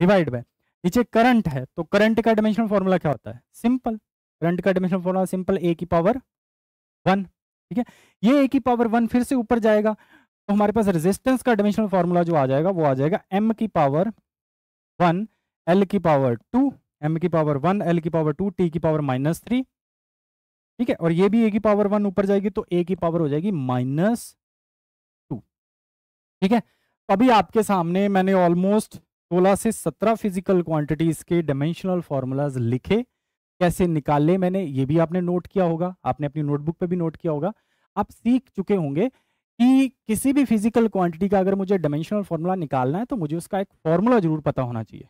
divide by नीचे करंट है तो करंट का डायमेंशनल फॉर्मूला क्या होता है सिंपल करंट का डायमेंशनल फॉर्मूला सिंपल ए की पावर वन ठीक है ये ए की पावर वन फिर से ऊपर जाएगा तो हमारे पास रेजिस्टेंस का डायमेंशनल फॉर्मूला जो आ जाएगा वो आ जाएगा एम की पावर वन एल की पावर टू एम की पावर वन एल की पावर टू टी की पावर माइनस थ्री ठीक है और ये भी ए की पावर वन ऊपर जाएगी तो ए की पावर हो जाएगी माइनस टू ठीक है अभी आपके सामने मैंने ऑलमोस्ट सोलह से सत्रह फिजिकल क्वांटिटीज के डायमेंशनल फार्मूलाज लिखे कैसे निकाले मैंने ये भी आपने नोट किया होगा आपने अपनी नोटबुक पे भी नोट किया होगा आप सीख चुके होंगे कि किसी भी फिजिकल क्वांटिटी का अगर मुझे डायमेंशनल फार्मूला निकालना है तो मुझे उसका एक फार्मूला जरूर पता होना चाहिए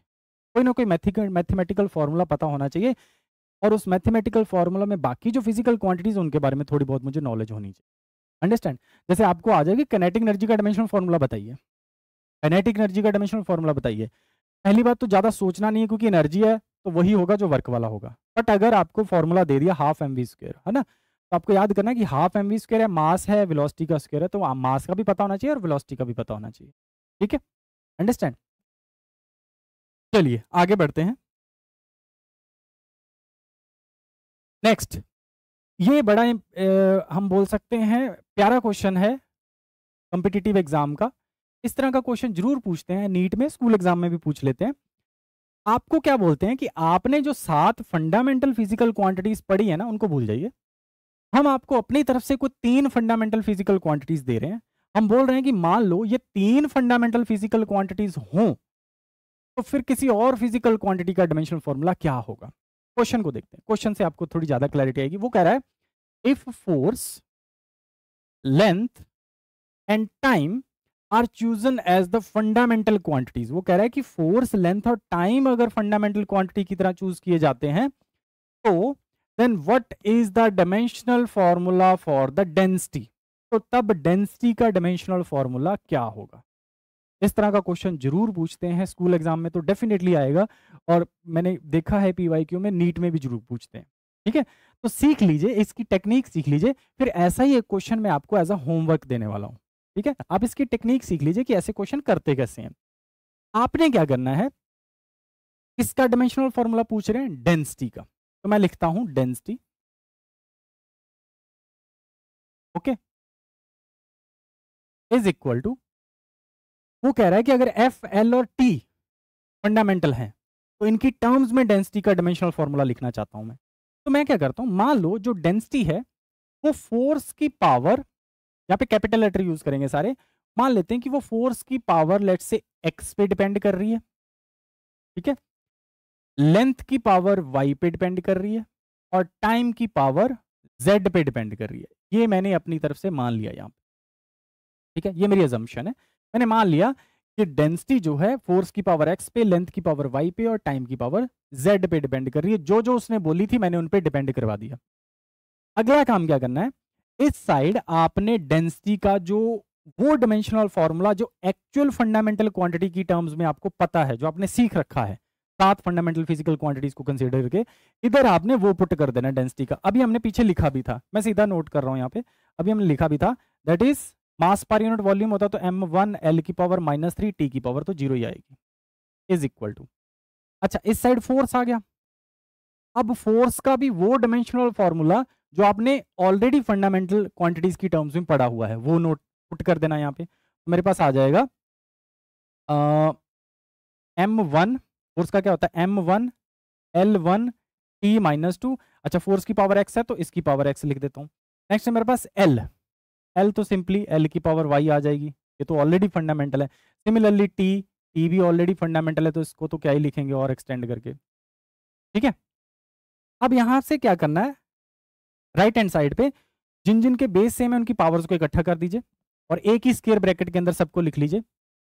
कोई ना कोई मैथमेटिकल फार्मूला पता होना चाहिए और उस मैथमेटिकल फार्मूला में बाकी जो फिजिकल क्वांटिटीज उनके बारे में थोड़ी बहुत मुझे नॉलेज होनी चाहिए अंडरस्टैंड जैसे आपको आ जाएगी कनेटिक एनर्जी का डायमेंशनल फार्मूला बताइए काइनेटिक एनर्जी का डायमेंशनल फॉर्मूला बताइए पहली बात तो ज़्यादा सोचना नहीं है क्योंकि एनर्जी है तो वही होगा जो वर्क वाला होगा बट अगर आपको फॉर्मूला दे दिया हाफ एम वी स्क्र है ना तो आपको याद करना कि हाफ एम वी स्क्र है मास है वेलोसिटी का स्क्वेयर है तो मास का भी पता होना चाहिए और वेलोसिटी का भी पता होना चाहिए ठीक है अंडरस्टैंड चलिए आगे बढ़ते हैं नेक्स्ट ये बड़ा ए, हम बोल सकते हैं प्यारा क्वेश्चन है कॉम्पिटिटिव एग्जाम का इस तरह का क्वेश्चन जरूर पूछते हैं नीट में स्कूल एग्जाम में भी पूछ लेते हैं आपको क्या बोलते हैं कि आपने जो सात फंडामेंटल फिजिकल क्वांटिटीज पढ़ी है ना उनको भूल जाइए हम आपको अपनी तरफ से कोई तीन फंडामेंटल फिजिकल क्वांटिटीज दे रहे हैं हम बोल रहे हैं कि मान लो ये तीन फंडामेंटल फिजिकल क्वांटिटीज हों तो फिर किसी और फिजिकल क्वांटिटी का डायमेंशनल फॉर्मूला क्या होगा क्वेश्चन को देखते हैं क्वेश्चन से आपको थोड़ी ज्यादा क्लैरिटी आएगी वो कह रहा है if force length and time are chosen as the fundamental quantities वो कह रहा है कि फोर्स लेंथ और टाइम अगर फंडामेंटल क्वांटिटी की तरह चूज किए जाते हैं तो then what is the dimensional formula for the density तो तब डेंसिटी का डायमेंशनल फॉर्मूला क्या होगा इस तरह का क्वेश्चन जरूर पूछते हैं स्कूल एग्जाम में तो डेफिनेटली आएगा और मैंने देखा है क्यू में नीट में भी जरूर पूछते हैं ठीक है तो सीख लीजिए इसकी टेक्निक सीख लीजिए फिर ऐसा ही एक क्वेश्चन मैं आपको एज अ होमवर्क देने वाला हूँ ठीक है आप इसकी टेक्निक सीख लीजिए कि ऐसे क्वेश्चन करते कैसे हैं आपने क्या करना है इसका डायमेंशनल फॉर्मूला पूछ रहे हैं डेंसिटी का तो मैं लिखता हूं density okay is equal to वो कह रहा है कि अगर एफ एल और टी फंडामेंटल हैं तो इनकी टर्म्स में डेंसिटी का डायमेंशनल फॉर्मूला लिखना चाहता हूं मैं तो मैं क्या करता हूं मान लो जो डेंसिटी है वो फोर्स की पावर यहाँ पे कैपिटल लेटर यूज करेंगे सारे मान लेते हैं कि वो फोर्स की पावर लेट से एक्स पे डिपेंड कर रही है ठीक है लेंथ की पावर वाई पे डिपेंड कर रही है और टाइम की पावर जेड पे डिपेंड कर रही है ये मैंने अपनी तरफ से मान लिया यहाँ पे ठीक है ये मेरी एजम्पन है मैंने मान लिया कि डेंसिटी जो है फोर्स की पावर एक्स पे लेंथ की पावर वाई पे और टाइम की पावर जेड पे डिपेंड कर रही है जो जो उसने बोली थी मैंने उन पर डिपेंड करवा दिया अगला काम क्या करना है इस साइड आपने डेंसिटी का जो वो डिमेंशनल फॉर्मूला जो एक्चुअल फंडामेंटल क्वांटिटी की टर्म्स में आपको पता है जो आपने सीख रखा है सात फंडामेंटल फिजिकल क्वांटिटीज को कंसीडर करके इधर आपने वो पुट कर देना डेंसिटी का अभी हमने पीछे लिखा भी था मैं सीधा नोट कर रहा हूं यहाँ पे अभी हमने लिखा भी था that is mass per unit volume होता तो एम वन एल की पावर माइनस थ्री टी की पावर तो जीरो ही आएगी इज इक्वल टू अच्छा इस साइड फोर्स आ गया अब फोर्स का भी वो डिमेंशनल फॉर्मूला जो आपने ऑलरेडी फंडामेंटल क्वांटिटीज की टर्म्स में पढ़ा हुआ है वो नोट पुट कर देना यहाँ पे मेरे पास आ जाएगा एम वन फोर्स का क्या होता है M one L one T minus two अच्छा फोर्स की पावर एक्स है तो इसकी पावर एक्स लिख देता हूँ नेक्स्ट है मेरे पास एल एल तो सिंपली एल की पावर वाई आ जाएगी ये तो ऑलरेडी फंडामेंटल है सिमिलरली टी टी भी ऑलरेडी फंडामेंटल है तो इसको तो क्या ही लिखेंगे और एक्सटेंड करके ठीक है अब यहाँ से क्या करना है राइट हैंड साइड पे जिन जिन के बेस सेम है उनकी पावर्स को इकट्ठा कर दीजिए और एक ही स्केयर ब्रैकेट के अंदर सबको लिख लीजिए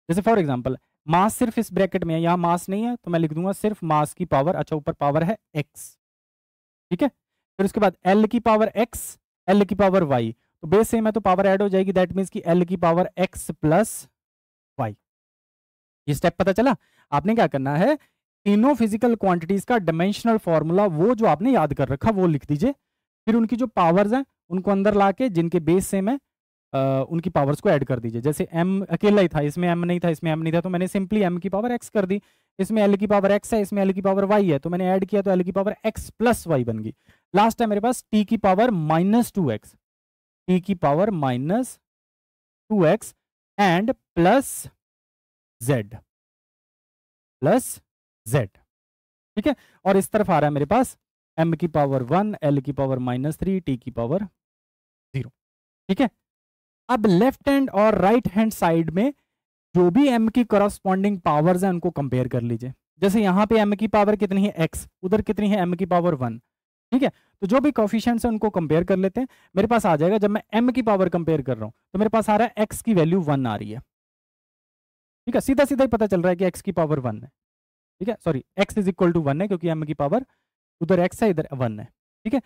जैसे फॉर एग्जाम्पल मास सिर्फ इस ब्रैकेट में है यहाँ मास नहीं है तो मैं लिख दूंगा सिर्फ मास की पावर अच्छा ऊपर पावर है एक्स ठीक है फिर उसके बाद एल की पावर एक्स एल की पावर वाई तो बेस सेम है तो पावर ऐड हो जाएगी दैट मीन्स की एल की पावर एक्स प्लस वाई ये स्टेप पता चला आपने क्या करना है तीनों फिजिकल क्वांटिटीज का डायमेंशनल फॉर्मूला वो जो आपने याद कर रखा वो लिख दीजिए फिर उनकी जो पावर्स हैं उनको अंदर ला के जिनके बेस सेम है आ, उनकी पावर्स को ऐड कर दीजिए जैसे एम अकेला ही था इसमें एम नहीं था इसमें एम नहीं था तो मैंने सिंपली एम की पावर एक्स कर दी इसमें एल की पावर एक्स है इसमें एल की पावर वाई है तो मैंने ऐड किया तो एल की पावर एक्स प्लस वाई बन गई लास्ट है मेरे पास टी की power minus two x T की power minus two x and plus z plus z ठीक है और इस तरफ आ रहा है मेरे पास एम की पावर वन एल की पावर माइनस थ्री टी की पावर जीरो ठीक है अब लेफ्ट हैंड और राइट हैंड साइड में जो भी एम की करस्पॉन्डिंग पावर्स हैं उनको कंपेयर कर लीजिए जैसे यहां पे एम की पावर कितनी है एक्स उधर कितनी है एम की पावर वन ठीक है तो जो भी कॉफिशियंट है उनको कंपेयर कर लेते हैं मेरे पास आ जाएगा जब मैं एम की पावर कंपेयर कर रहा हूं तो मेरे पास आ रहा है एक्स की वैल्यू वन आ रही है ठीक है सीधा सीधा ही पता चल रहा है कि एक्स की पावर वन है ठीक है sorry x is equal to one है क्योंकि एम की पावर उधर एक्स है इधर वन है ठीक है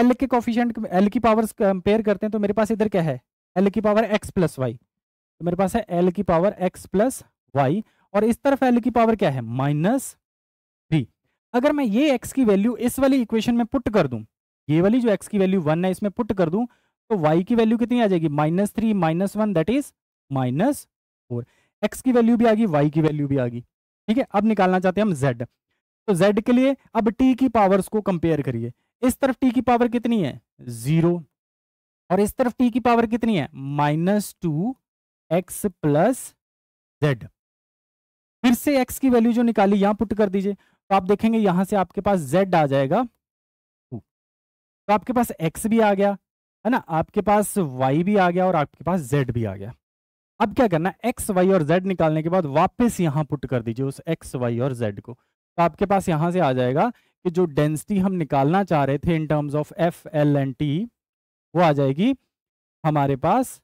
एल के कॉफिशेंट एल की पावर कंपेयर करते हैं तो मेरे पास इधर क्या है एल की पावर एक्स प्लस वाई तो मेरे पास है एल की पावर एक्स प्लस वाई और इस तरफ एल की पावर क्या है माइनस थ्री अगर मैं ये एक्स की वैल्यू इस वाली इक्वेशन में पुट कर दूं ये वाली जो एक्स की वैल्यू वन है इसमें पुट कर दूं तो वाई की वैल्यू कितनी आ जाएगी minus three minus one that is minus four x की वैल्यू भी आ गई वाई की वैल्यू भी आ गई ठीक है अब निकालना चाहते हैं हम जेड तो z के लिए अब t की पावर्स को कंपेयर करिए इस तरफ t की पावर कितनी है जीरो और इस तरफ t की पावर कितनी है minus two x plus z फिर से x की वैल्यू जो निकाली यहां पुट कर दीजिए तो आप देखेंगे यहां से आपके पास z आ जाएगा तो आपके पास x भी आ गया है ना आपके पास y भी आ गया और आपके पास z भी आ गया अब क्या करना x एक्स वाई और z निकालने के बाद वापस यहां पुट कर दीजिए उस एक्स वाई और z को तो आपके पास यहाँ से आ जाएगा कि जो डेंसिटी हम निकालना चाह रहे थे in terms of F L and T वो आ जाएगी हमारे पास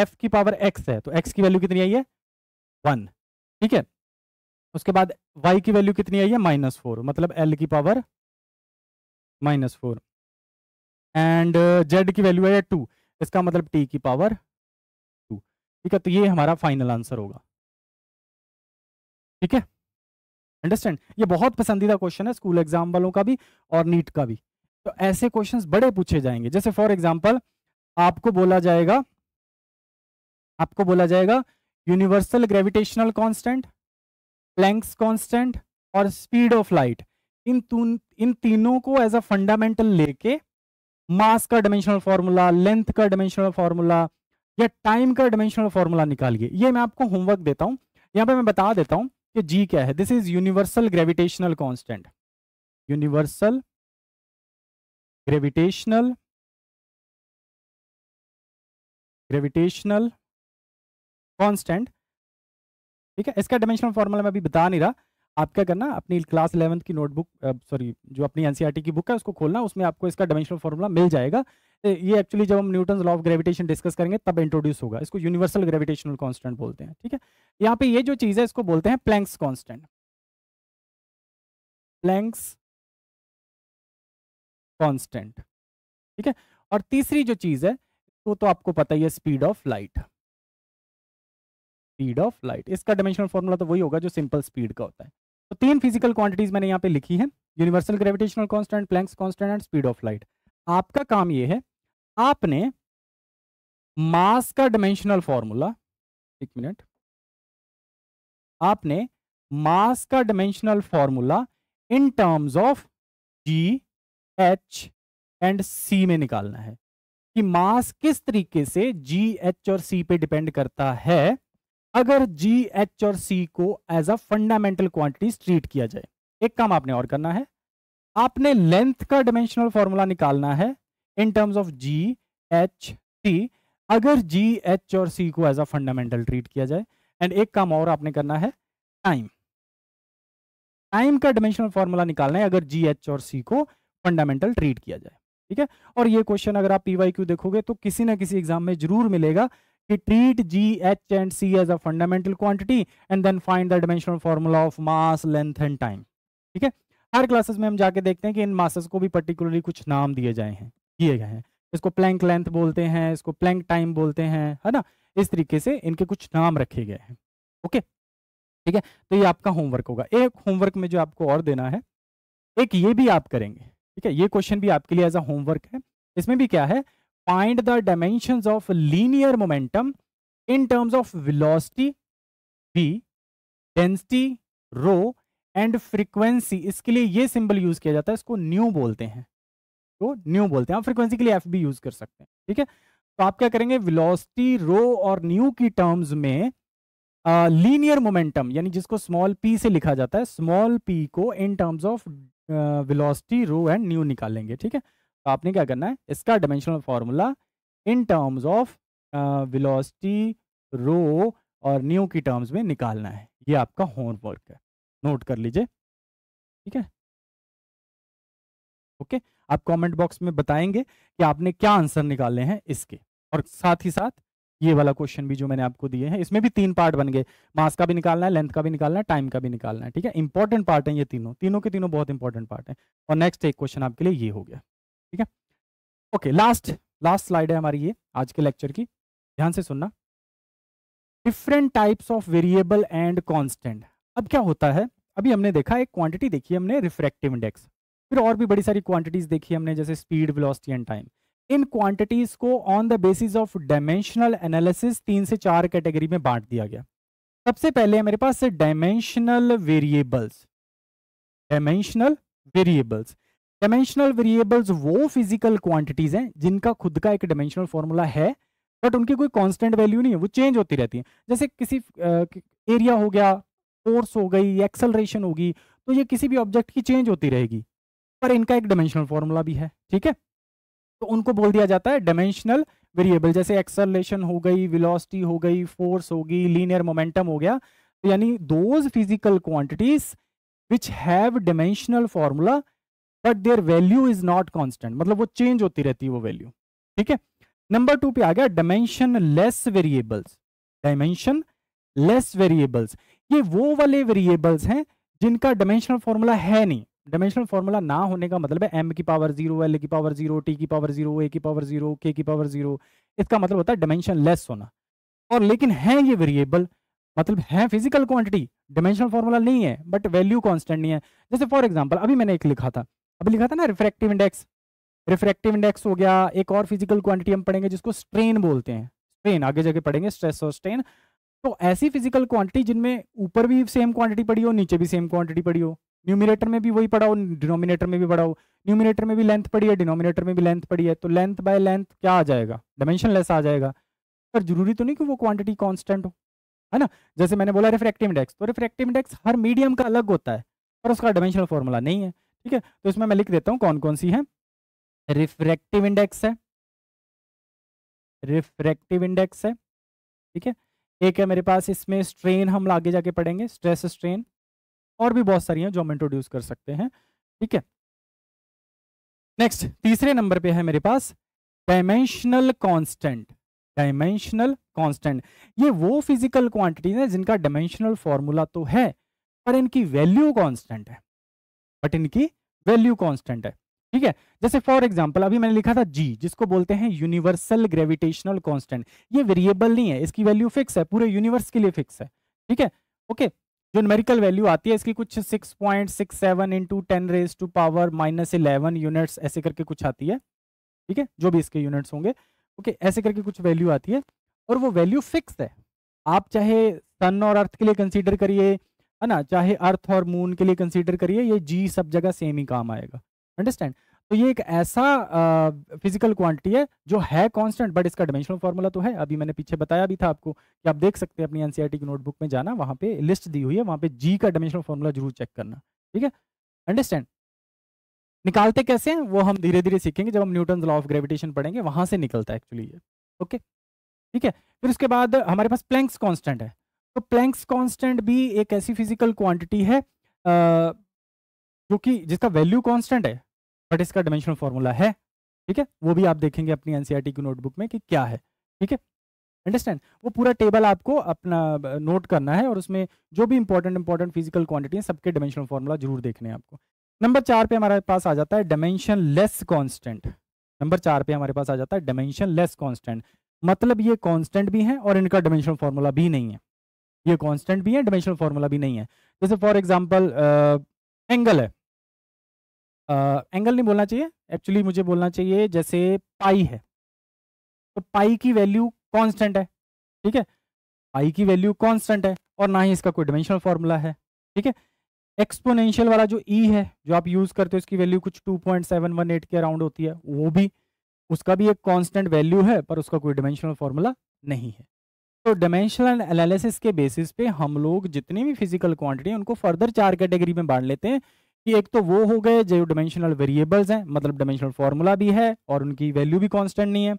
एफ की पावर एक्स है तो एक्स की वैल्यू कितनी आई है वन ठीक है उसके बाद वाई की वैल्यू कितनी आई है माइनस फोर मतलब एल की power minus four and z की वैल्यू है टू इसका मतलब टी की पावर टू ठीक है तो ये हमारा फाइनल आंसर होगा ठीक है अंडरस्टैंड ये बहुत पसंदीदा क्वेश्चन है स्कूल एग्जाम वालों का भी और नीट का भी तो ऐसे क्वेश्चन बड़े पूछे जाएंगे जैसे फॉर एग्जाम्पल आपको बोला जाएगा आपको बोला जाएगा universal gravitational constant Planck's constant और स्पीड ऑफ लाइट इन इन तीनों को एज अ फंडामेंटल लेके मास का डायमेंशनल फॉर्मूला लेंथ का डायमेंशनल फॉर्मूला या टाइम का डायमेंशनल फॉर्मूला निकालिए ये मैं आपको होमवर्क देता हूँ यहाँ पे मैं बता देता हूँ कि जी क्या है this is universal gravitational constant universal gravitational gravitational constant ठीक है इसका डायमेंशनल फॉर्मूला मैं अभी बता नहीं रहा आप क्या करना अपनी क्लास इलेवंथ की नोटबुक सॉरी जो अपनी एनसीईआरटी e की बुक है उसको खोलना उसमें आपको इसका डायमेंशनल फॉर्मूला मिल जाएगा ये एक्चुअली जब हम Newton law of gravitation discuss करेंगे तब इंट्रोड्यूस होगा इसको यूनिवर्सल ग्रेविटेशनल कॉन्स्टेंट बोलते हैं ठीक है यहाँ पे ये जो चीज़ है इसको बोलते हैं प्लैंक्स कॉन्स्टेंट प्लैंक्स कॉन्स्टेंट ठीक है और तीसरी जो चीज़ है वो तो आपको पता ही है speed of light speed of light इसका डायमेंशनल फॉर्मूला तो वही होगा जो सिंपल स्पीड का होता है तो तीन फिजिकल क्वांटिटीज मैंने यहाँ पे लिखी है universal gravitational constant Planck's constant and speed of light आपका काम ये है आपने मास का डायमेंशनल फॉर्मूला एक मिनट आपने मास का dimensional formula in terms of G h and c में निकालना है कि मास किस तरीके से जी एच और सी पे डिपेंड करता है अगर जी एच और सी को as a fundamental quantity treat किया जाए एक काम आपने और करना है आपने लेंथ का डायमेंशनल फॉर्मूला निकालना है in terms of G h T अगर जी एच और सी को एज अ फंडामेंटल ट्रीट किया जाए एंड एक काम और आपने करना है टाइम टाइम का डिमेंशनल फॉर्मूला निकालना है अगर जी एच और सी को फंडामेंटल ट्रीट किया जाए ठीक है और ये क्वेश्चन अगर आप पीवाई क्यू देखोगे तो किसी ना किसी एग्जाम में जरूर मिलेगा कि treat G h and c as a fundamental quantity and then find the dimensional formula of mass length and time ठीक है हर क्लासेस में हम जाके देखते हैं कि इन मासेस को भी पर्टिकुलरली कुछ नाम दिए जाए हैं किए गए हैं इसको प्लैंक लेंथ बोलते हैं इसको प्लैंक टाइम बोलते हैं है ना इस तरीके से इनके कुछ नाम रखे गए हैं ओके ठीक है तो ये आपका होमवर्क होगा एक होमवर्क में जो आपको और देना है एक ये भी आप करेंगे ठीक है ये क्वेश्चन भी आपके लिए एज अ होमवर्क है इसमें भी क्या है find the dimension of linear momentum in terms of velocity v density rho and frequency इसके लिए ये सिंबल यूज किया जाता है इसको न्यू बोलते हैं को न्यू बोलते हैं आप फ्रिक्वेंसी के लिए एफ यूज कर सकते हैं ठीक है तो आप क्या करेंगे विलोसिटी रो और न्यू की टर्म्स में लीनियर मोमेंटम यानी जिसको स्मॉल पी से लिखा जाता है स्मॉल पी को in terms of velocity rho and nu निकालेंगे ठीक है तो आपने क्या करना है इसका dimensional formula in terms of velocity rho और न्यू की टर्म्स में निकालना है ये आपका होमवर्क है नोट कर लीजिए ठीक है ओके okay? आप कमेंट बॉक्स में बताएंगे कि आपने क्या आंसर निकाले हैं इसके और साथ ही साथ ये वाला क्वेश्चन भी जो मैंने आपको दिए हैं इसमें भी तीन पार्ट बन गए मास का भी निकालना है लेंथ का भी निकालना है टाइम का भी निकालना है ठीक है इंपॉर्टेंट पार्ट है ये तीनों तीनों के तीनों बहुत इंपॉर्टेंट पार्ट है और नेक्स्ट एक क्वेश्चन आपके लिए ये हो गया ठीक है ओके लास्ट लास्ट स्लाइड है हमारी ये आज के लेक्चर की ध्यान से सुनना different types of variable and constant अब क्या होता है अभी हमने देखा एक क्वांटिटी देखी हमने रिफ्रेक्टिव इंडेक्स फिर और भी बड़ी सारी क्वांटिटीज देखी हमने जैसे स्पीड वेलोसिटी एंड टाइम इन क्वांटिटीज को on the basis of dimensional analysis तीन से चार कैटेगरी में बांट दिया गया सबसे पहले है मेरे पास dimensional variables dimensional variables dimensional variables वो फिजिकल क्वांटिटीज हैं जिनका खुद का एक डायमेंशनल फॉर्मूला है बट उनकी कोई कांस्टेंट वैल्यू नहीं है वो चेंज होती रहती है जैसे किसी एरिया हो गया फोर्स हो गई एक्सलरेशन होगी तो ये किसी भी ऑब्जेक्ट की चेंज होती रहेगी पर इनका एक डायमेंशनल फॉर्मूला भी है ठीक है तो उनको बोल दिया जाता है डायमेंशनल वेरिएबल जैसे एक्सलेशन हो गई विलोसिटी हो गई फोर्स होगी लीनियर मोमेंटम हो गया तो यानी those physical quantities which have dimensional formula but their value is not constant मतलब वो चेंज होती रहती है वो वैल्यू ठीक है नंबर टू पे आ गया dimensionless variables dimensionless variables ये वो वाले वेरिएबल्स हैं जिनका डायमेंशनल फॉर्मूला है नहीं डायमेंशनल फॉर्मूला ना होने का मतलब है एम की पावर जीरो एल की पावर जीरो टी की पावर जीरो ए की पावर जीरो के की पावर जीरो इसका मतलब होता है डायमेंशन लेस होना और लेकिन है ये वेरिएबल मतलब है फिजिकल क्वांटिटी डायमेंशनल फॉर्मूला नहीं है बट वैल्यू कॉन्स्टेंट नहीं है जैसे फॉर एग्जाम्पल अभी मैंने एक लिखा था अभी लिखा था ना रिफ्रैक्टिव इंडेक्स रिफ्रैक्टिव इंडेक्स हो गया एक और फिजिकल क्वांटिटी हम पढ़ेंगे जिसको स्ट्रेन बोलते हैं स्ट्रेन आगे जगह पढ़ेंगे स्ट्रेस और स्ट्रेन तो ऐसी फिजिकल क्वांटिटी जिनमें ऊपर भी सेम क्वांटिटी पड़ी हो नीचे भी सेम क्वांटिटी पड़ी हो न्यूमिनेटर में भी वही पढ़ाओ डिनोमिनेटर में भी पढ़ाओ न्यूमिनेटर में भी लेंथ पड़ी है डिनोमिनेटर में भी लेंथ पड़ी है तो लेंथ बाय लेंथ क्या आ जाएगा डायमेंशन लेस आ जाएगा पर जरूरी तो नहीं कि वो क्वांटिटी कॉन्स्टेंट हो है ना जैसे मैंने बोला रिफ्रैक्टिव इंडेक्स तो रिफ्रैक्टिव इंडेक्स हर मीडियम का अलग होता है पर उसका डायमेंशनल फॉर्मूला नहीं है ठीक है तो इसमें मैं लिख देता हूँ कौन कौन सी है रिफ्रैक्टिव इंडेक्स है रिफ्रैक्टिव इंडेक्स है ठीक है एक है मेरे पास इसमें स्ट्रेन हम आगे जाके पढ़ेंगे स्ट्रेस स्ट्रेन और भी बहुत सारी हैं जो हम इंट्रोड्यूस कर सकते हैं ठीक है नेक्स्ट तीसरे नंबर पे है मेरे पास डायमेंशनल कांस्टेंट डायमेंशनल कांस्टेंट ये वो फिजिकल क्वांटिटीज हैं जिनका डायमेंशनल फॉर्मूला तो है पर इनकी वैल्यू कांस्टेंट है बट इनकी वैल्यू कांस्टेंट है ठीक है जैसे फॉर एग्जांपल अभी मैंने लिखा था जी जिसको बोलते हैं यूनिवर्सल ग्रेविटेशनल कॉन्स्टेंट ये वेरिएबल नहीं है इसकी वैल्यू फिक्स है पूरे यूनिवर्स के लिए फिक्स है ठीक है ओके जो न्यूमेरिकल वैल्यू आती है इसकी कुछ 6.67 point six seven into ten raise to power minus eleven units ऐसे करके कुछ आती है ठीक है जो भी इसके यूनिट्स होंगे ओके ऐसे करके कुछ वैल्यू आती है और वो वैल्यू फिक्स है आप चाहे सन और अर्थ के लिए कंसिडर करिए है ना चाहे अर्थ और मून के लिए कंसिडर करिए ये जी सब जगह सेम ही काम आएगा अंडरस्टैंड तो ये एक ऐसा फिजिकल क्वांटिटी है जो है कांस्टेंट बट इसका डायमेंशनल फॉर्मूला तो है अभी मैंने पीछे बताया भी था आपको कि आप देख सकते हैं अपनी एनसीईआरटी e की नोटबुक में जाना वहां पे लिस्ट दी हुई है वहां पे जी का डायमेंशनल फॉर्मूला जरूर चेक करना ठीक है अंडरस्टैंड निकालते कैसे हैं वो हम धीरे धीरे सीखेंगे जब हम न्यूटन लॉ ऑफ ग्रेविटेशन पढ़ेंगे वहां से निकलता है एक्चुअली ये ओके ठीक है फिर उसके बाद हमारे पास प्लैंक्स कॉन्स्टेंट है तो प्लैंक्स कॉन्स्टेंट भी एक ऐसी फिजिकल क्वांटिटी है जो कि जिसका वैल्यू कॉन्स्टेंट है बट इसका डायमेंशनल फॉर्मूला है ठीक है वो भी आप देखेंगे अपनी एनसीईआरटी e की नोटबुक में कि क्या है ठीक है अंडरस्टैंड वो पूरा टेबल आपको अपना नोट करना है और उसमें जो भी इंपॉर्टेंट इंपॉर्टेंट फिजिकल क्वांटिटी है सबके डायमेंशनल फॉर्मूला जरूर देखने हैं आपको नंबर चार पे हमारे पास आ जाता है डायमेंशन लेस कॉन्स्टेंट नंबर चार पे हमारे पास आ जाता है डायमेंशन लेस कॉन्स्टेंट मतलब ये कॉन्स्टेंट भी है और इनका डायमेंशनल फॉर्मूला भी नहीं है ये कॉन्स्टेंट भी है डायमेंशनल फॉर्मूला भी नहीं है जैसे फॉर एग्जाम्पल एंगल है एंगल नहीं बोलना चाहिए एक्चुअली मुझे बोलना चाहिए जैसे पाई है तो पाई की वैल्यू कांस्टेंट है ठीक है पाई की वैल्यू कांस्टेंट है और ना ही इसका कोई डिमेंशनल फॉर्मूला है ठीक है एक्सपोनेंशियल वाला जो ई e है जो आप यूज़ करते हो उसकी वैल्यू कुछ 2.718 के अराउंड होती है वो भी उसका भी एक कांस्टेंट वैल्यू है पर उसका कोई डिमेंशनल फार्मूला नहीं है तो डिमेंशनल एनालिसिस के बेसिस पे हम लोग जितनी भी फिजिकल क्वांटिटी उनको फर्दर चार कैटेगरी में बांट लेते हैं कि एक तो वो हो गए जो डिमेंशनल वेरिएबल्स हैं मतलब डिमेंशनल फॉर्मूला भी है और उनकी वैल्यू भी कांस्टेंट नहीं है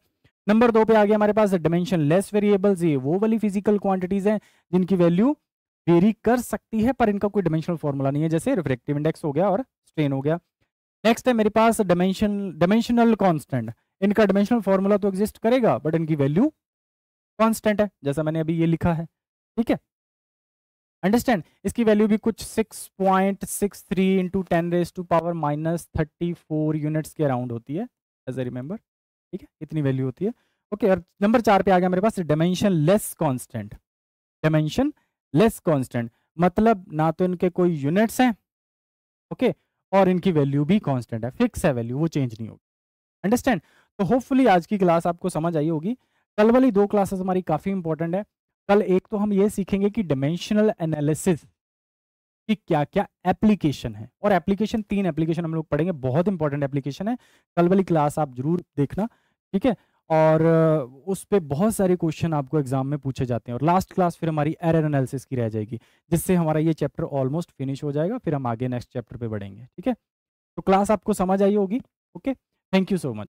नंबर दो पे आ गया हमारे पास डिमेंशन लेस वेरिएबल्स ये वो वाली फिजिकल क्वांटिटीज हैं जिनकी वैल्यू वेरी कर सकती है पर इनका कोई डिमेंशनल फॉर्मूला नहीं है जैसे रिफ्लेक्टिव इंडेक्स हो गया और स्ट्रेन हो गया नेक्स्ट है मेरे पास डिमेंशन डिमेंशनल कॉन्स्टेंट इनका डिमेंशनल फॉर्मूला तो एग्जिस्ट करेगा बट इनकी वैल्यू कॉन्स्टेंट है जैसा मैंने अभी ये लिखा है ठीक है अंडरस्टैंड इसकी वैल्यू भी कुछ 6.63 point six three into ten raise to power minus thirty four units के अराउंड होती है एज ए रिमेंबर ठीक है इतनी वैल्यू होती है ओके okay, और नंबर चार पे आ गया मेरे पास dimensionless constant dimensionless constant मतलब ना तो इनके कोई यूनिट्स हैं ओके okay, और इनकी वैल्यू भी कॉन्स्टेंट है फिक्स है वैल्यू वो चेंज नहीं होगी अंडरस्टैंड तो होपफुली आज की क्लास आपको समझ आई होगी कल वाली दो क्लासेस हमारी काफ़ी इंपॉर्टेंट है कल एक तो हम ये सीखेंगे कि डिमेंशनल एनालिसिस की क्या क्या एप्लीकेशन है और एप्लीकेशन तीन एप्लीकेशन हम लोग पढ़ेंगे बहुत इंपॉर्टेंट एप्लीकेशन है कल वाली क्लास आप जरूर देखना ठीक है और उस पर बहुत सारे क्वेश्चन आपको एग्जाम में पूछे जाते हैं और लास्ट क्लास फिर हमारी एरर एनालिसिस की रह जाएगी जिससे हमारा ये चैप्टर ऑलमोस्ट फिनिश हो जाएगा फिर हम आगे नेक्स्ट चैप्टर पे बढ़ेंगे ठीक है तो क्लास आपको समझ आई होगी okay thank you so much